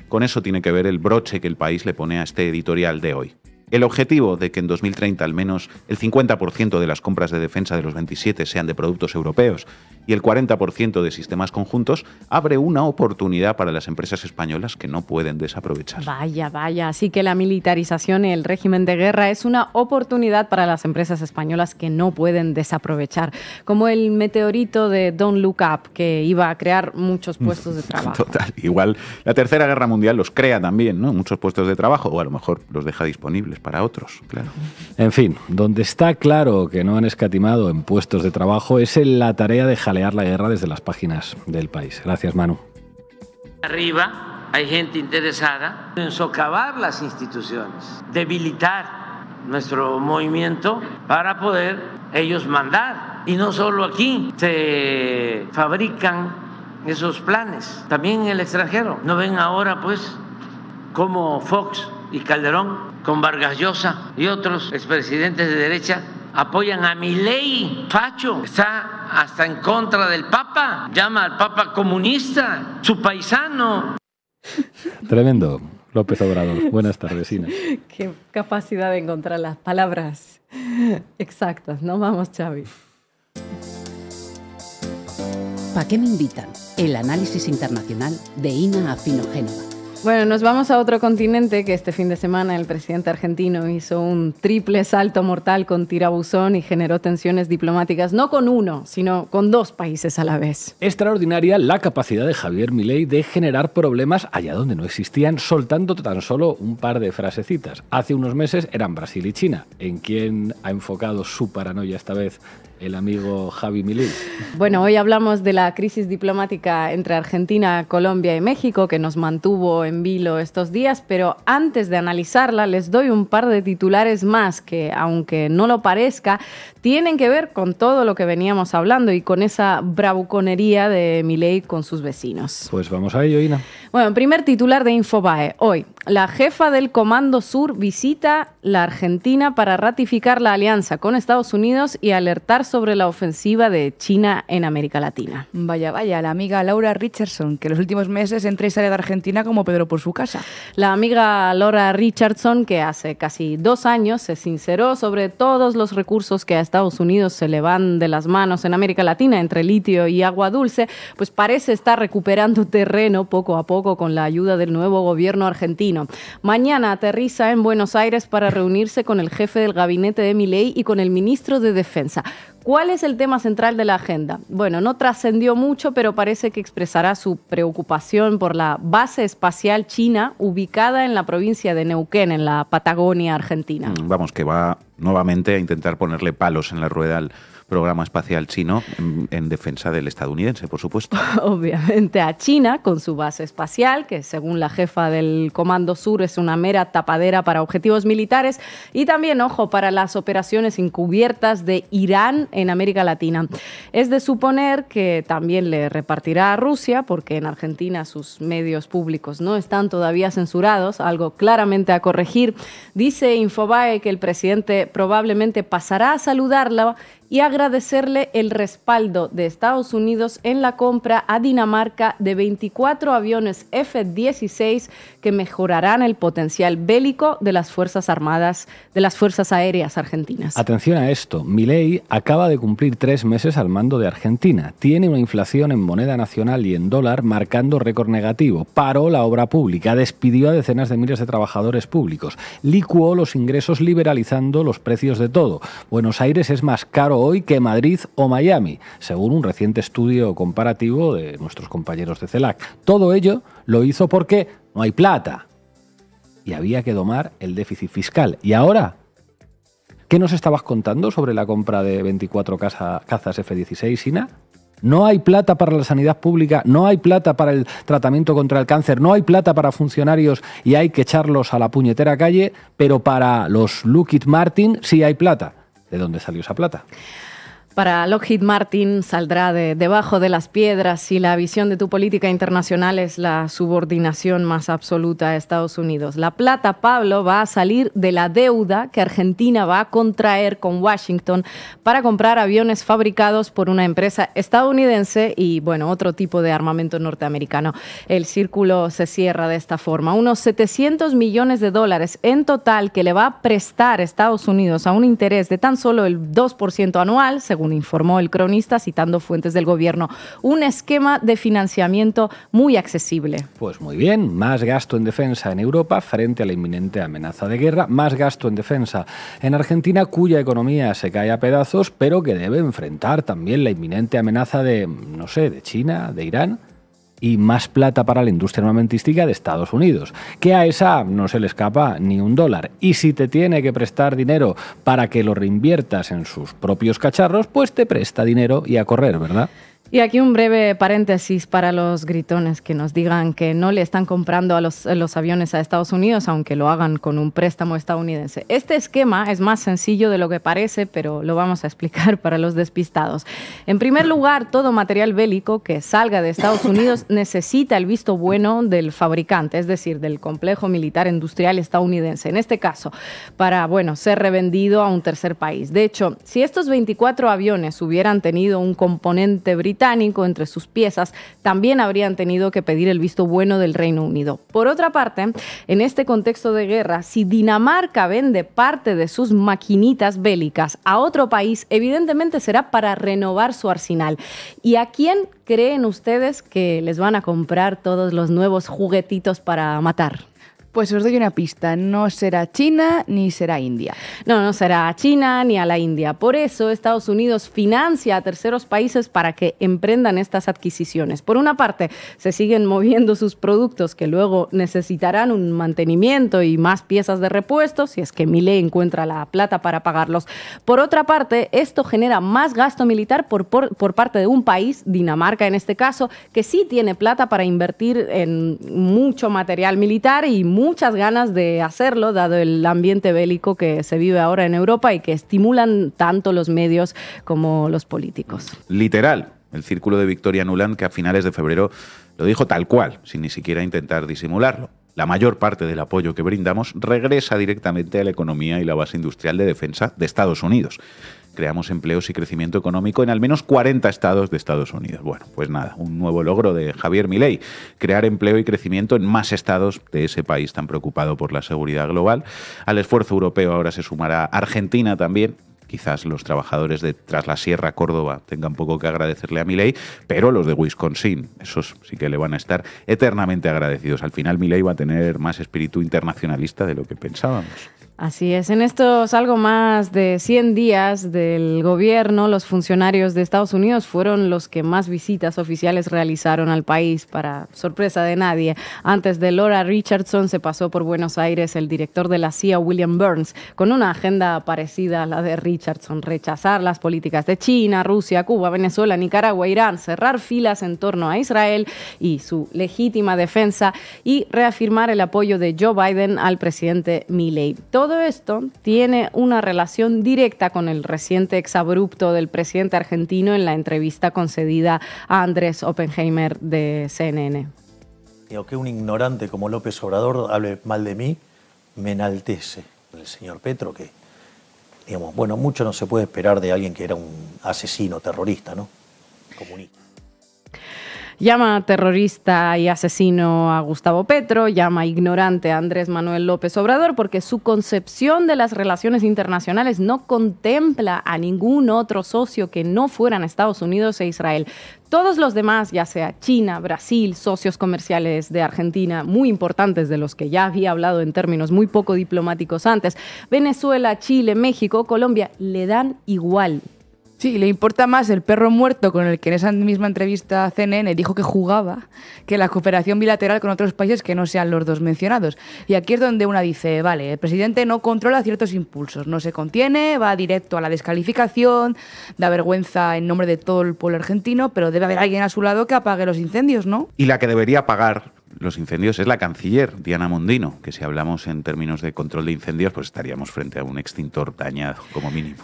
Con eso tiene que ver el broche que el país le pone a este editorial de hoy. El objetivo de que en 2030 al menos el 50% de las compras de defensa de los 27 sean de productos europeos y el 40% de sistemas conjuntos abre una oportunidad para las empresas españolas que no pueden desaprovechar. Vaya, vaya, así que la militarización y el régimen de guerra es una oportunidad para las empresas españolas que no pueden desaprovechar, como el meteorito de Don't Look Up que iba a crear muchos puestos de trabajo. Total, igual la Tercera Guerra Mundial los crea también, ¿no? Muchos puestos de trabajo o a lo mejor los deja disponibles para otros, claro. En fin, donde está claro que no han escatimado en puestos de trabajo es en la tarea de jalear la guerra desde las páginas del país. Gracias, Manu. Arriba hay gente interesada en socavar las instituciones, debilitar nuestro movimiento para poder ellos mandar. Y no solo aquí, se fabrican esos planes, también en el extranjero. ¿No ven ahora, pues, cómo Fox y Calderón, con Vargas Llosa y otros expresidentes de derecha, apoyan a mi ley... facho, está hasta en contra del Papa, llama al Papa comunista, su paisano. Tremendo, López Obrador. Buenas tardes, Ina. Qué capacidad de encontrar las palabras exactas, ¿no? Vamos, Xavi. ¿Para qué me invitan? El análisis internacional de Ina Afino bueno, nos vamos a otro continente que este fin de semana el presidente argentino hizo un triple salto mortal con tirabuzón y generó tensiones diplomáticas, no con uno, sino con dos países a la vez. Extraordinaria la capacidad de Javier Milei de generar problemas allá donde no existían, soltando tan solo un par de frasecitas. Hace unos meses eran Brasil y China, en quien ha enfocado su paranoia esta vez el amigo Javi Milil. Bueno, hoy hablamos de la crisis diplomática entre Argentina, Colombia y México que nos mantuvo en vilo estos días, pero antes de analizarla les doy un par de titulares más que, aunque no lo parezca, tienen que ver con todo lo que veníamos hablando y con esa bravuconería de Milei con sus vecinos. Pues vamos a ello, Ina. Bueno, primer titular de Infobae. Hoy, la jefa del Comando Sur visita la Argentina para ratificar la alianza con Estados Unidos y alertar sobre la ofensiva de China en América Latina. Vaya, vaya, la amiga Laura Richardson, que los últimos meses entra y sale de Argentina como Pedro por su casa. La amiga Laura Richardson, que hace casi dos años se sinceró sobre todos los recursos que ha Estados Unidos se le van de las manos en América Latina entre litio y agua dulce, pues parece estar recuperando terreno poco a poco con la ayuda del nuevo gobierno argentino. Mañana aterriza en Buenos Aires para reunirse con el jefe del gabinete de Milei y con el ministro de Defensa. ¿Cuál es el tema central de la agenda? Bueno, no trascendió mucho, pero parece que expresará su preocupación por la base espacial china ubicada en la provincia de Neuquén, en la Patagonia Argentina. Mm, vamos, que va nuevamente a intentar ponerle palos en la rueda al programa espacial chino en, defensa del estadounidense, por supuesto. Obviamente a China, con su base espacial, que según la jefa del Comando Sur es una mera tapadera para objetivos militares, y también, ojo, para las operaciones encubiertas de Irán en América Latina. Es de suponer que también le repartirá a Rusia, porque en Argentina sus medios públicos no están todavía censurados, algo claramente a corregir. Dice Infobae que el presidente probablemente pasará a saludarla y agradecerle el respaldo de Estados Unidos en la compra a Dinamarca de 24 aviones F-16 que mejorarán el potencial bélico de las Fuerzas Armadas, de las Fuerzas Aéreas Argentinas. Atención a esto, Milei acaba de cumplir tres meses al mando de Argentina. Tiene una inflación en moneda nacional y en dólar marcando récord negativo. Paró la obra pública, despidió a decenas de miles de trabajadores públicos, licuó los ingresos liberalizando los precios de todo. Buenos Aires es más caro hoy que Madrid o Miami, según un reciente estudio comparativo de nuestros compañeros de CELAC. Todo ello lo hizo porque no hay plata. Y había que domar el déficit fiscal. ¿Y ahora? ¿Qué nos estabas contando sobre la compra de 24 cazas F-16, Sina? No hay plata para la sanidad pública, no hay plata para el tratamiento contra el cáncer, no hay plata para funcionarios y hay que echarlos a la puñetera calle, pero para los Lockheed Martin sí hay plata. ¿De dónde salió esa plata? Para Lockheed Martin saldrá de debajo de las piedras si la visión de tu política internacional es la subordinación más absoluta a Estados Unidos. La plata, Pablo, va a salir de la deuda que Argentina va a contraer con Washington para comprar aviones fabricados por una empresa estadounidense y, bueno, otro tipo de armamento norteamericano. El círculo se cierra de esta forma. Unos 700 millones de dólares en total que le va a prestar Estados Unidos a un interés de tan solo el 2% anual, según informó el cronista, citando fuentes del gobierno. Un esquema de financiamiento muy accesible. Pues muy bien, más gasto en defensa en Europa frente a la inminente amenaza de guerra, más gasto en defensa en Argentina, cuya economía se cae a pedazos, pero que debe enfrentar también la inminente amenaza de, no sé, de China, de Irán y más plata para la industria armamentística de Estados Unidos, que a esa no se le escapa ni un dólar. Y si te tiene que prestar dinero para que lo reinviertas en sus propios cacharros, pues te presta dinero y a correr, ¿verdad? Y aquí un breve paréntesis para los gritones que nos digan que no le están comprando a los, aviones a Estados Unidos, aunque lo hagan con un préstamo estadounidense. Este esquema es más sencillo de lo que parece, pero lo vamos a explicar para los despistados. En primer lugar, todo material bélico que salga de Estados Unidos necesita el visto bueno del fabricante, es decir, del complejo militar industrial estadounidense. En este caso, para bueno, ser revendido a un tercer país. De hecho, si estos 24 aviones hubieran tenido un componente británico, entre sus piezas, también habrían tenido que pedir el visto bueno del Reino Unido. Por otra parte, en este contexto de guerra, si Dinamarca vende parte de sus maquinitas bélicas a otro país, evidentemente será para renovar su arsenal. ¿Y a quién creen ustedes que les van a comprar todos los nuevos juguetitos para matar? Pues os doy una pista, no será China ni será India. No, no será China ni a la India. Por eso Estados Unidos financia a terceros países para que emprendan estas adquisiciones. Por una parte, se siguen moviendo sus productos que luego necesitarán un mantenimiento y más piezas de repuesto, si es que Milé encuentra la plata para pagarlos. Por otra parte, esto genera más gasto militar por, por, por parte de un país, Dinamarca en este caso, que sí tiene plata para invertir en mucho material militar y mucho muchas ganas de hacerlo, dado el ambiente bélico que se vive ahora en Europa y que estimulan tanto los medios como los políticos. Literal, el círculo de Victoria Nuland, que a finales de febrero lo dijo tal cual, sin ni siquiera intentar disimularlo. La mayor parte del apoyo que brindamos regresa directamente a la economía y la base industrial de defensa de Estados Unidos creamos empleos y crecimiento económico en al menos 40 estados de Estados Unidos. Bueno, pues nada, un nuevo logro de Javier Milei, crear empleo y crecimiento en más estados de ese país tan preocupado por la seguridad global. Al esfuerzo europeo ahora se sumará Argentina también, quizás los trabajadores de Tras la Sierra Córdoba tengan poco que agradecerle a Milei, pero los de Wisconsin, esos sí que le van a estar eternamente agradecidos. Al final Milei va a tener más espíritu internacionalista de lo que pensábamos. Así es, en estos algo más de 100 días del gobierno, los funcionarios de Estados Unidos fueron los que más visitas oficiales realizaron al país, para sorpresa de nadie. Antes de Laura Richardson se pasó por Buenos Aires el director de la CIA, William Burns, con una agenda parecida a la de Richardson, rechazar las políticas de China, Rusia, Cuba, Venezuela, Nicaragua, Irán, cerrar filas en torno a Israel y su legítima defensa y reafirmar el apoyo de Joe Biden al presidente Milley. Todo todo esto tiene una relación directa con el reciente exabrupto del presidente argentino en la entrevista concedida a Andrés Oppenheimer de CNN. Y que un ignorante como López Obrador hable mal de mí me enaltece. El señor Petro, que, digamos, bueno, mucho no se puede esperar de alguien que era un asesino terrorista, ¿no? Comunista. Llama terrorista y asesino a Gustavo Petro, llama ignorante a Andrés Manuel López Obrador, porque su concepción de las relaciones internacionales no contempla a ningún otro socio que no fueran Estados Unidos e Israel. Todos los demás, ya sea China, Brasil, socios comerciales de Argentina, muy importantes de los que ya había hablado en términos muy poco diplomáticos antes, Venezuela, Chile, México, Colombia, le dan igual Sí, le importa más el perro muerto con el que en esa misma entrevista CNN dijo que jugaba que la cooperación bilateral con otros países que no sean los dos mencionados. Y aquí es donde una dice, vale, el presidente no controla ciertos impulsos, no se contiene, va directo a la descalificación, da vergüenza en nombre de todo el pueblo argentino, pero debe haber alguien a su lado que apague los incendios, ¿no? Y la que debería apagar los incendios es la canciller Diana Mondino, que si hablamos en términos de control de incendios, pues estaríamos frente a un extintor dañado como mínimo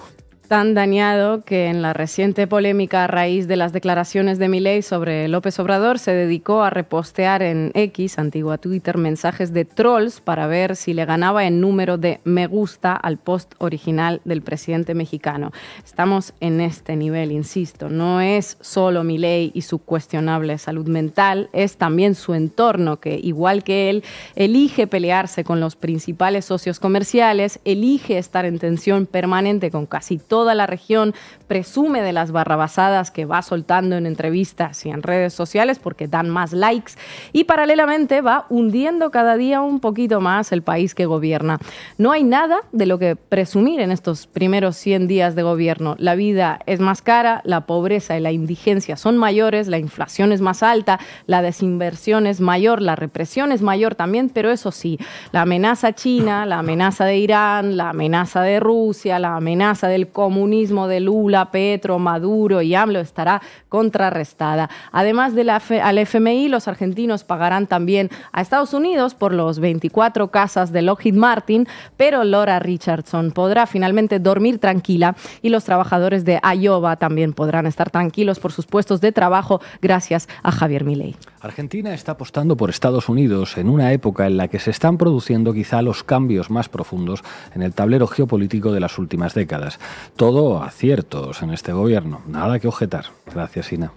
tan dañado que en la reciente polémica a raíz de las declaraciones de Milei sobre López Obrador se dedicó a repostear en X, antigua Twitter, mensajes de trolls para ver si le ganaba en número de me gusta al post original del presidente mexicano. Estamos en este nivel, insisto, no es solo Milei y su cuestionable salud mental, es también su entorno que igual que él elige pelearse con los principales socios comerciales, elige estar en tensión permanente con casi todos toda la región presume de las barrabasadas que va soltando en entrevistas y en redes sociales porque dan más likes y paralelamente va hundiendo cada día un poquito más el país que gobierna. No hay nada de lo que presumir en estos primeros 100 días de gobierno. La vida es más cara, la pobreza y la indigencia son mayores, la inflación es más alta, la desinversión es mayor, la represión es mayor también, pero eso sí, la amenaza china, la amenaza de Irán, la amenaza de Rusia, la amenaza del Congo, comunismo de Lula, Petro, Maduro y AMLO estará contrarrestada. Además de al FMI, los argentinos pagarán también a Estados Unidos por los 24 casas de Lockheed Martin, pero Laura Richardson podrá finalmente dormir tranquila y los trabajadores de Iowa también podrán estar tranquilos por sus puestos de trabajo gracias a Javier Milei. Argentina está apostando por Estados Unidos en una época en la que se están produciendo quizá los cambios más profundos en el tablero geopolítico de las últimas décadas. Todo aciertos en este gobierno, nada que objetar. Gracias, Ina.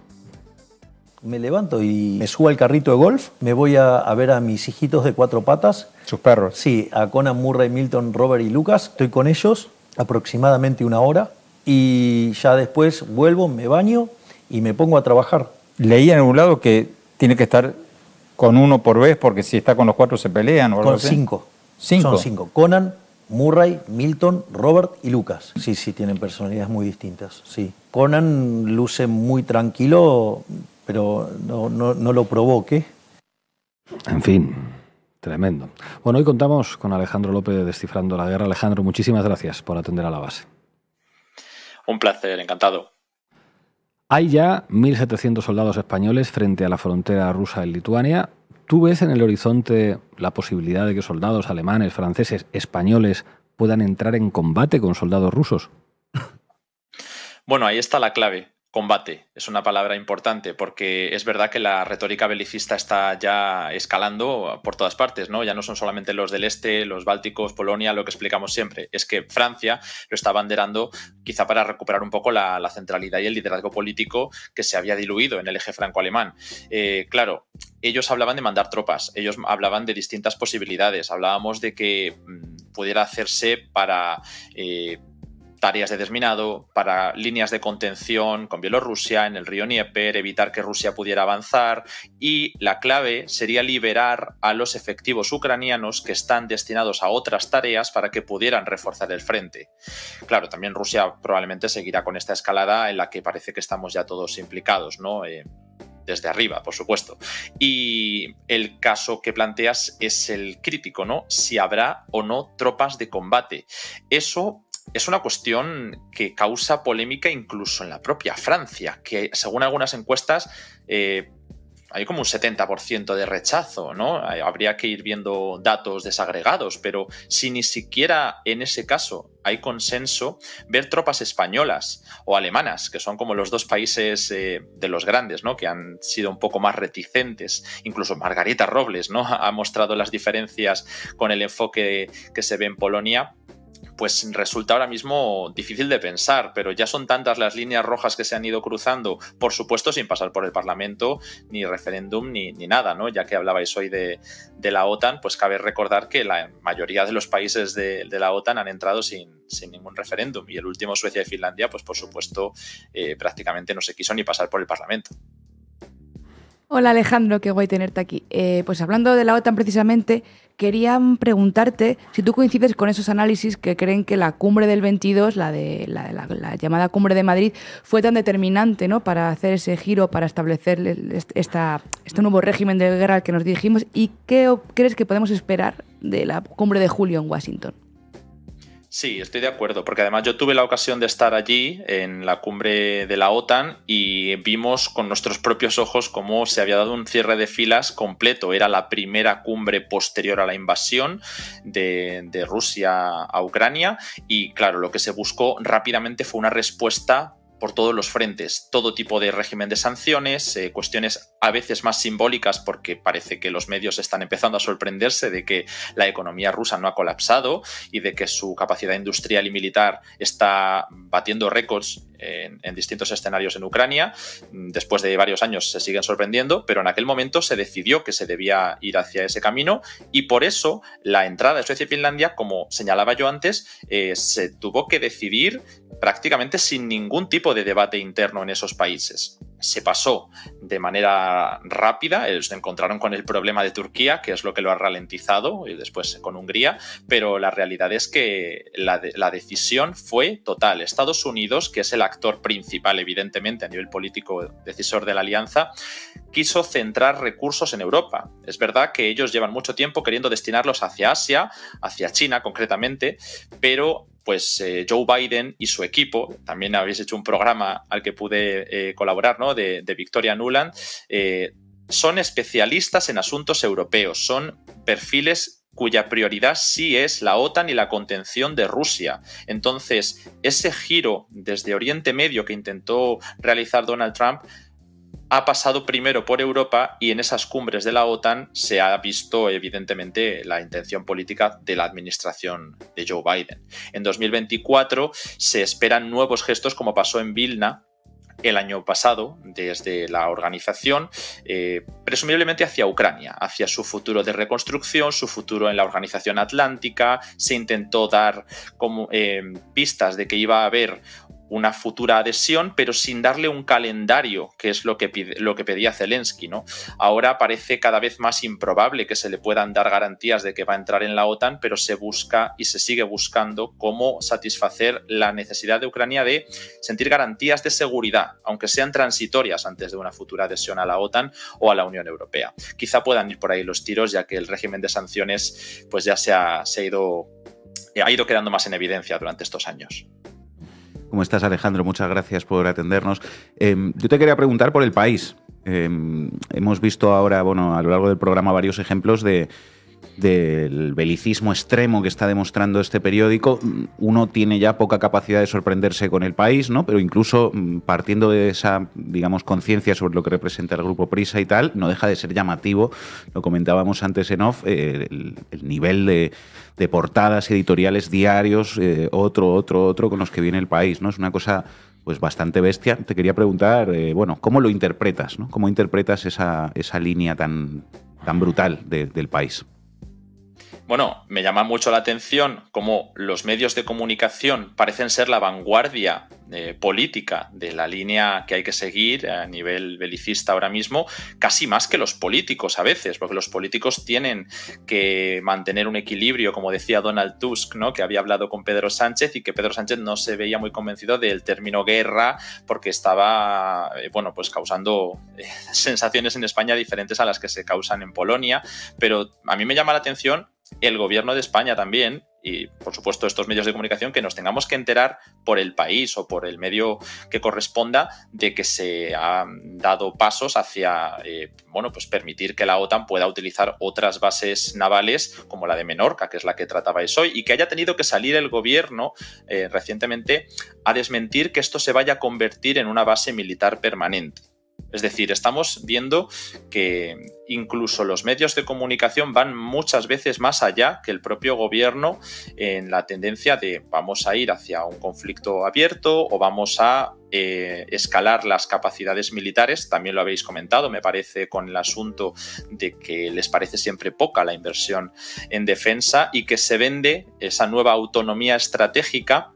Me levanto y me subo al carrito de golf, me voy a, ver a mis hijitos de cuatro patas. Sus perros. Sí, a Conan Murray, Milton, Robert y Lucas. Estoy con ellos aproximadamente una hora y ya después vuelvo, me baño y me pongo a trabajar. Leí en un lado que tiene que estar con uno por vez, porque si está con los cuatro se pelean. O con cinco. cinco. Son Conan, Murray, Milton, Robert y Lucas. Sí, sí, tienen personalidades muy distintas. Sí. Conan luce muy tranquilo, pero no, no lo provoque. En fin, tremendo. Bueno, hoy contamos con Alejandro López Descifrando la Guerra. Alejandro, muchísimas gracias por atender a la base. Un placer, encantado. Hay ya 1.700 soldados españoles frente a la frontera rusa en Lituania. ¿Tú ves en el horizonte la posibilidad de que soldados alemanes, franceses, españoles puedan entrar en combate con soldados rusos? Bueno, ahí está la clave combate es una palabra importante porque es verdad que la retórica belicista está ya escalando por todas partes, ¿no? Ya no son solamente los del este, los bálticos, Polonia, lo que explicamos siempre. Es que Francia lo está banderando quizá para recuperar un poco la, centralidad y el liderazgo político que se había diluido en el eje franco-alemán. Eh, claro, ellos hablaban de mandar tropas, ellos hablaban de distintas posibilidades, hablábamos de que mm, pudiera hacerse para... Eh, tareas de desminado, para líneas de contención con Bielorrusia en el río Nieper, evitar que Rusia pudiera avanzar y la clave sería liberar a los efectivos ucranianos que están destinados a otras tareas para que pudieran reforzar el frente. Claro, también Rusia probablemente seguirá con esta escalada en la que parece que estamos ya todos implicados, ¿no? Eh, desde arriba, por supuesto. Y el caso que planteas es el crítico, ¿no? Si habrá o no tropas de combate. Eso es una cuestión que causa polémica incluso en la propia Francia, que según algunas encuestas eh, hay como un 70% de rechazo, ¿no? Eh, habría que ir viendo datos desagregados, pero si ni siquiera en ese caso hay consenso, ver tropas españolas o alemanas, que son como los dos países eh, de los grandes, ¿no? Que han sido un poco más reticentes. Incluso Margarita Robles, ¿no? Ha mostrado las diferencias con el enfoque que se ve en Polonia pues resulta ahora mismo difícil de pensar, pero ya son tantas las líneas rojas que se han ido cruzando, por supuesto sin pasar por el Parlamento, ni referéndum, ni, nada, ¿no? Ya que hablabais hoy de, la OTAN, pues cabe recordar que la mayoría de los países de, la OTAN han entrado sin, ningún referéndum y el último, Suecia y Finlandia, pues por supuesto eh, prácticamente no se quiso ni pasar por el Parlamento. Hola Alejandro, qué guay tenerte aquí. Eh, pues hablando de la OTAN precisamente, querían preguntarte si tú coincides con esos análisis que creen que la cumbre del 22, la, de, la, llamada cumbre de Madrid, fue tan determinante ¿no? para hacer ese giro, para establecer esta, este nuevo régimen de guerra al que nos dirigimos y qué crees que podemos esperar de la cumbre de julio en Washington. Sí, estoy de acuerdo, porque además yo tuve la ocasión de estar allí en la cumbre de la OTAN y vimos con nuestros propios ojos cómo se había dado un cierre de filas completo. Era la primera cumbre posterior a la invasión de, Rusia a Ucrania y claro, lo que se buscó rápidamente fue una respuesta por todos los frentes, todo tipo de régimen de sanciones, eh, cuestiones a veces más simbólicas porque parece que los medios están empezando a sorprenderse de que la economía rusa no ha colapsado y de que su capacidad industrial y militar está batiendo récords en, distintos escenarios en Ucrania. Mm, después de varios años se siguen sorprendiendo, pero en aquel momento se decidió que se debía ir hacia ese camino y por eso la entrada de Suecia y Finlandia, como señalaba yo antes, eh, se tuvo que decidir prácticamente sin ningún tipo de debate interno en esos países. Se pasó de manera rápida, eh, se encontraron con el problema de Turquía, que es lo que lo ha ralentizado, y después con Hungría, pero la realidad es que la, la decisión fue total. Estados Unidos, que es el actor principal, evidentemente, a nivel político decisor de la alianza, quiso centrar recursos en Europa. Es verdad que ellos llevan mucho tiempo queriendo destinarlos hacia Asia, hacia China concretamente, pero pues eh, Joe Biden y su equipo, también habéis hecho un programa al que pude eh, colaborar, ¿no? De, Victoria Nuland, eh, son especialistas en asuntos europeos, son perfiles cuya prioridad sí es la OTAN y la contención de Rusia. Entonces, ese giro desde Oriente Medio que intentó realizar Donald Trump ha pasado primero por Europa y en esas cumbres de la OTAN se ha visto evidentemente la intención política de la administración de Joe Biden. En 2024 se esperan nuevos gestos como pasó en Vilna, el año pasado desde la organización, eh, presumiblemente hacia Ucrania, hacia su futuro de reconstrucción, su futuro en la organización atlántica. Se intentó dar eh, pistas de que iba a haber una futura adhesión, pero sin darle un calendario, que es lo que, lo que pedía Zelensky. ¿no? Ahora parece cada vez más improbable que se le puedan dar garantías de que va a entrar en la OTAN, pero se busca y se sigue buscando cómo satisfacer la necesidad de Ucrania de sentir garantías de seguridad, aunque sean transitorias antes de una futura adhesión a la OTAN o a la Unión Europea. Quizá puedan ir por ahí los tiros, ya que el régimen de sanciones pues ya se ha, se ido, ha ido quedando más en evidencia durante estos años. ¿Cómo estás, Alejandro? Muchas gracias por atendernos. Em, yo te quería preguntar por el país. Em, hemos visto ahora, bueno, a lo largo del programa varios ejemplos de del belicismo extremo que está demostrando este periódico, mm, uno tiene ya poca capacidad de sorprenderse con el país, ¿no? Pero incluso mm, partiendo de esa, digamos, conciencia sobre lo que representa el grupo Prisa y tal, no deja de ser llamativo, lo comentábamos antes en off, eh, el, nivel de, portadas editoriales diarios, eh, otro, otro, otro, con los que viene el país, ¿no? Es una cosa pues bastante bestia. Te quería preguntar, eh, bueno, ¿cómo lo interpretas? ¿no? ¿Cómo interpretas esa, esa línea tan, tan brutal del país? bueno, me llama mucho la atención cómo los medios de comunicación parecen ser la vanguardia eh, política de la línea que hay que seguir a nivel belicista ahora mismo, casi más que los políticos a veces, porque los políticos tienen que mantener un equilibrio, como decía Donald Tusk, ¿no? que había hablado con Pedro Sánchez y que Pedro Sánchez no se veía muy convencido del término guerra porque estaba, eh, bueno, pues causando eh, sensaciones en España diferentes a las que se causan en Polonia, pero a mí me llama la atención el gobierno de España también y por supuesto estos medios de comunicación que nos tengamos que enterar por el país o por el medio que corresponda de que se han dado pasos hacia eh, bueno pues permitir que la OTAN pueda utilizar otras bases navales como la de Menorca que es la que tratabais hoy y que haya tenido que salir el gobierno eh, recientemente a desmentir que esto se vaya a convertir en una base militar permanente es decir, estamos viendo que incluso los medios de comunicación van muchas veces más allá que el propio gobierno en la tendencia de vamos a ir hacia un conflicto abierto o vamos a eh, escalar las capacidades militares. También lo habéis comentado, me parece, con el asunto de que les parece siempre poca la inversión en defensa y que se vende esa nueva autonomía estratégica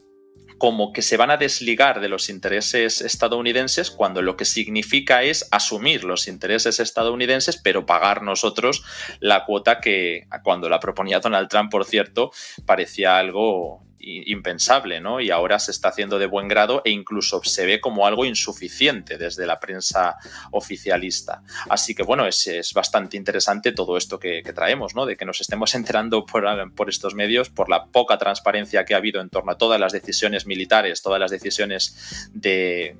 como que se van a desligar de los intereses estadounidenses cuando lo que significa es asumir los intereses estadounidenses, pero pagar nosotros la cuota que cuando la proponía Donald Trump, por cierto, parecía algo impensable, ¿no? Y ahora se está haciendo de buen grado e incluso se ve como algo insuficiente desde la prensa oficialista. Así que bueno, es, es bastante interesante todo esto que, traemos, ¿no? De que nos estemos enterando por, estos medios, por la poca transparencia que ha habido en torno a todas las decisiones militares, todas las decisiones de,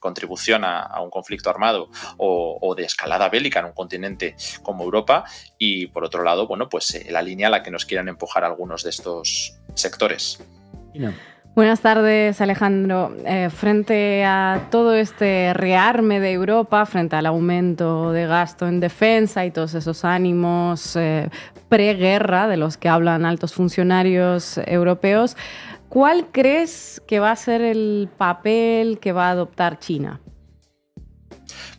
contribución a, un conflicto armado o, de escalada bélica en un continente como Europa y por otro lado, bueno, pues eh, la línea a la que nos quieran empujar algunos de estos sectores. Buenas tardes, Alejandro. Eh, frente a todo este rearme de Europa, frente al aumento de gasto en defensa y todos esos ánimos eh, preguerra de los que hablan altos funcionarios europeos, ¿cuál crees que va a ser el papel que va a adoptar China?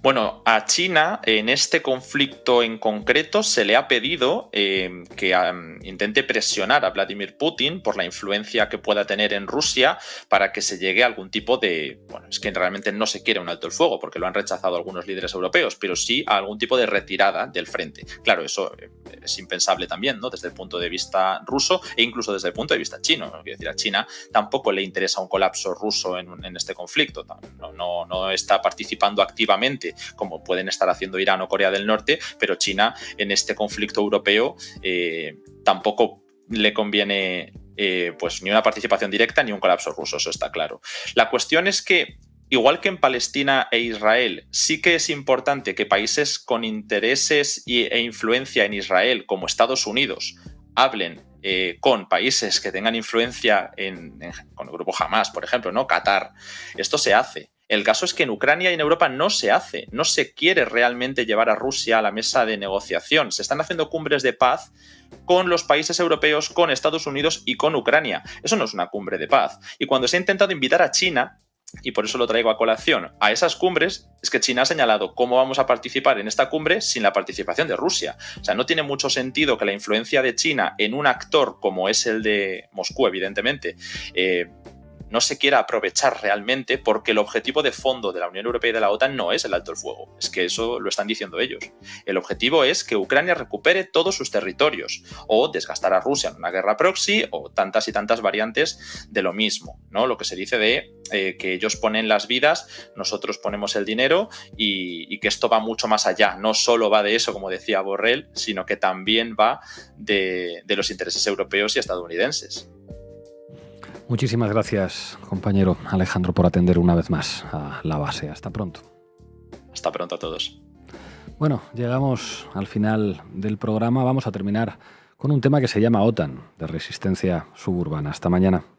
Bueno, a China en este conflicto en concreto se le ha pedido eh, que intente presionar a Vladimir Putin por la influencia que pueda tener en Rusia para que se llegue a algún tipo de... Bueno, es que realmente no se quiere un alto el fuego porque lo han rechazado algunos líderes europeos, pero sí a algún tipo de retirada del frente. Claro, eso eh, es impensable también, ¿no? Desde el punto de vista ruso e incluso desde el punto de vista chino. decir, a China tampoco le interesa un colapso ruso en, este conflicto. No, no, está participando activamente como pueden estar haciendo Irán o Corea del Norte, pero China en este conflicto europeo eh, tampoco le conviene eh, pues ni una participación directa ni un colapso ruso, eso está claro. La cuestión es que igual que en Palestina e Israel, sí que es importante que países con intereses e influencia en Israel, como Estados Unidos, hablen eh, con países que tengan influencia en, con el grupo Hamas, por ejemplo, ¿no? Qatar. Esto se hace. El caso es que en Ucrania y en Europa no se hace, no se quiere realmente llevar a Rusia a la mesa de negociación. Se están haciendo cumbres de paz con los países europeos, con Estados Unidos y con Ucrania. Eso no es una cumbre de paz. Y cuando se ha intentado invitar a China, y por eso lo traigo a colación a esas cumbres, es que China ha señalado cómo vamos a participar en esta cumbre sin la participación de Rusia. O sea, no tiene mucho sentido que la influencia de China en un actor como es el de Moscú, evidentemente, eh, no se quiera aprovechar realmente porque el objetivo de fondo de la Unión Europea y de la OTAN no es el alto el fuego. Es que eso lo están diciendo ellos. El objetivo es que Ucrania recupere todos sus territorios o desgastar a Rusia en una guerra proxy o tantas y tantas variantes de lo mismo, ¿no? Lo que se dice de eh, que ellos ponen las vidas, nosotros ponemos el dinero y, que esto va mucho más allá. No solo va de eso, como decía Borrell, sino que también va de los intereses europeos y estadounidenses. Muchísimas gracias, compañero Alejandro, por atender una vez más a la base. Hasta pronto. Hasta pronto a todos. Bueno, llegamos al final del programa. Vamos a terminar con un tema que se llama OTAN, de resistencia suburbana. Hasta mañana.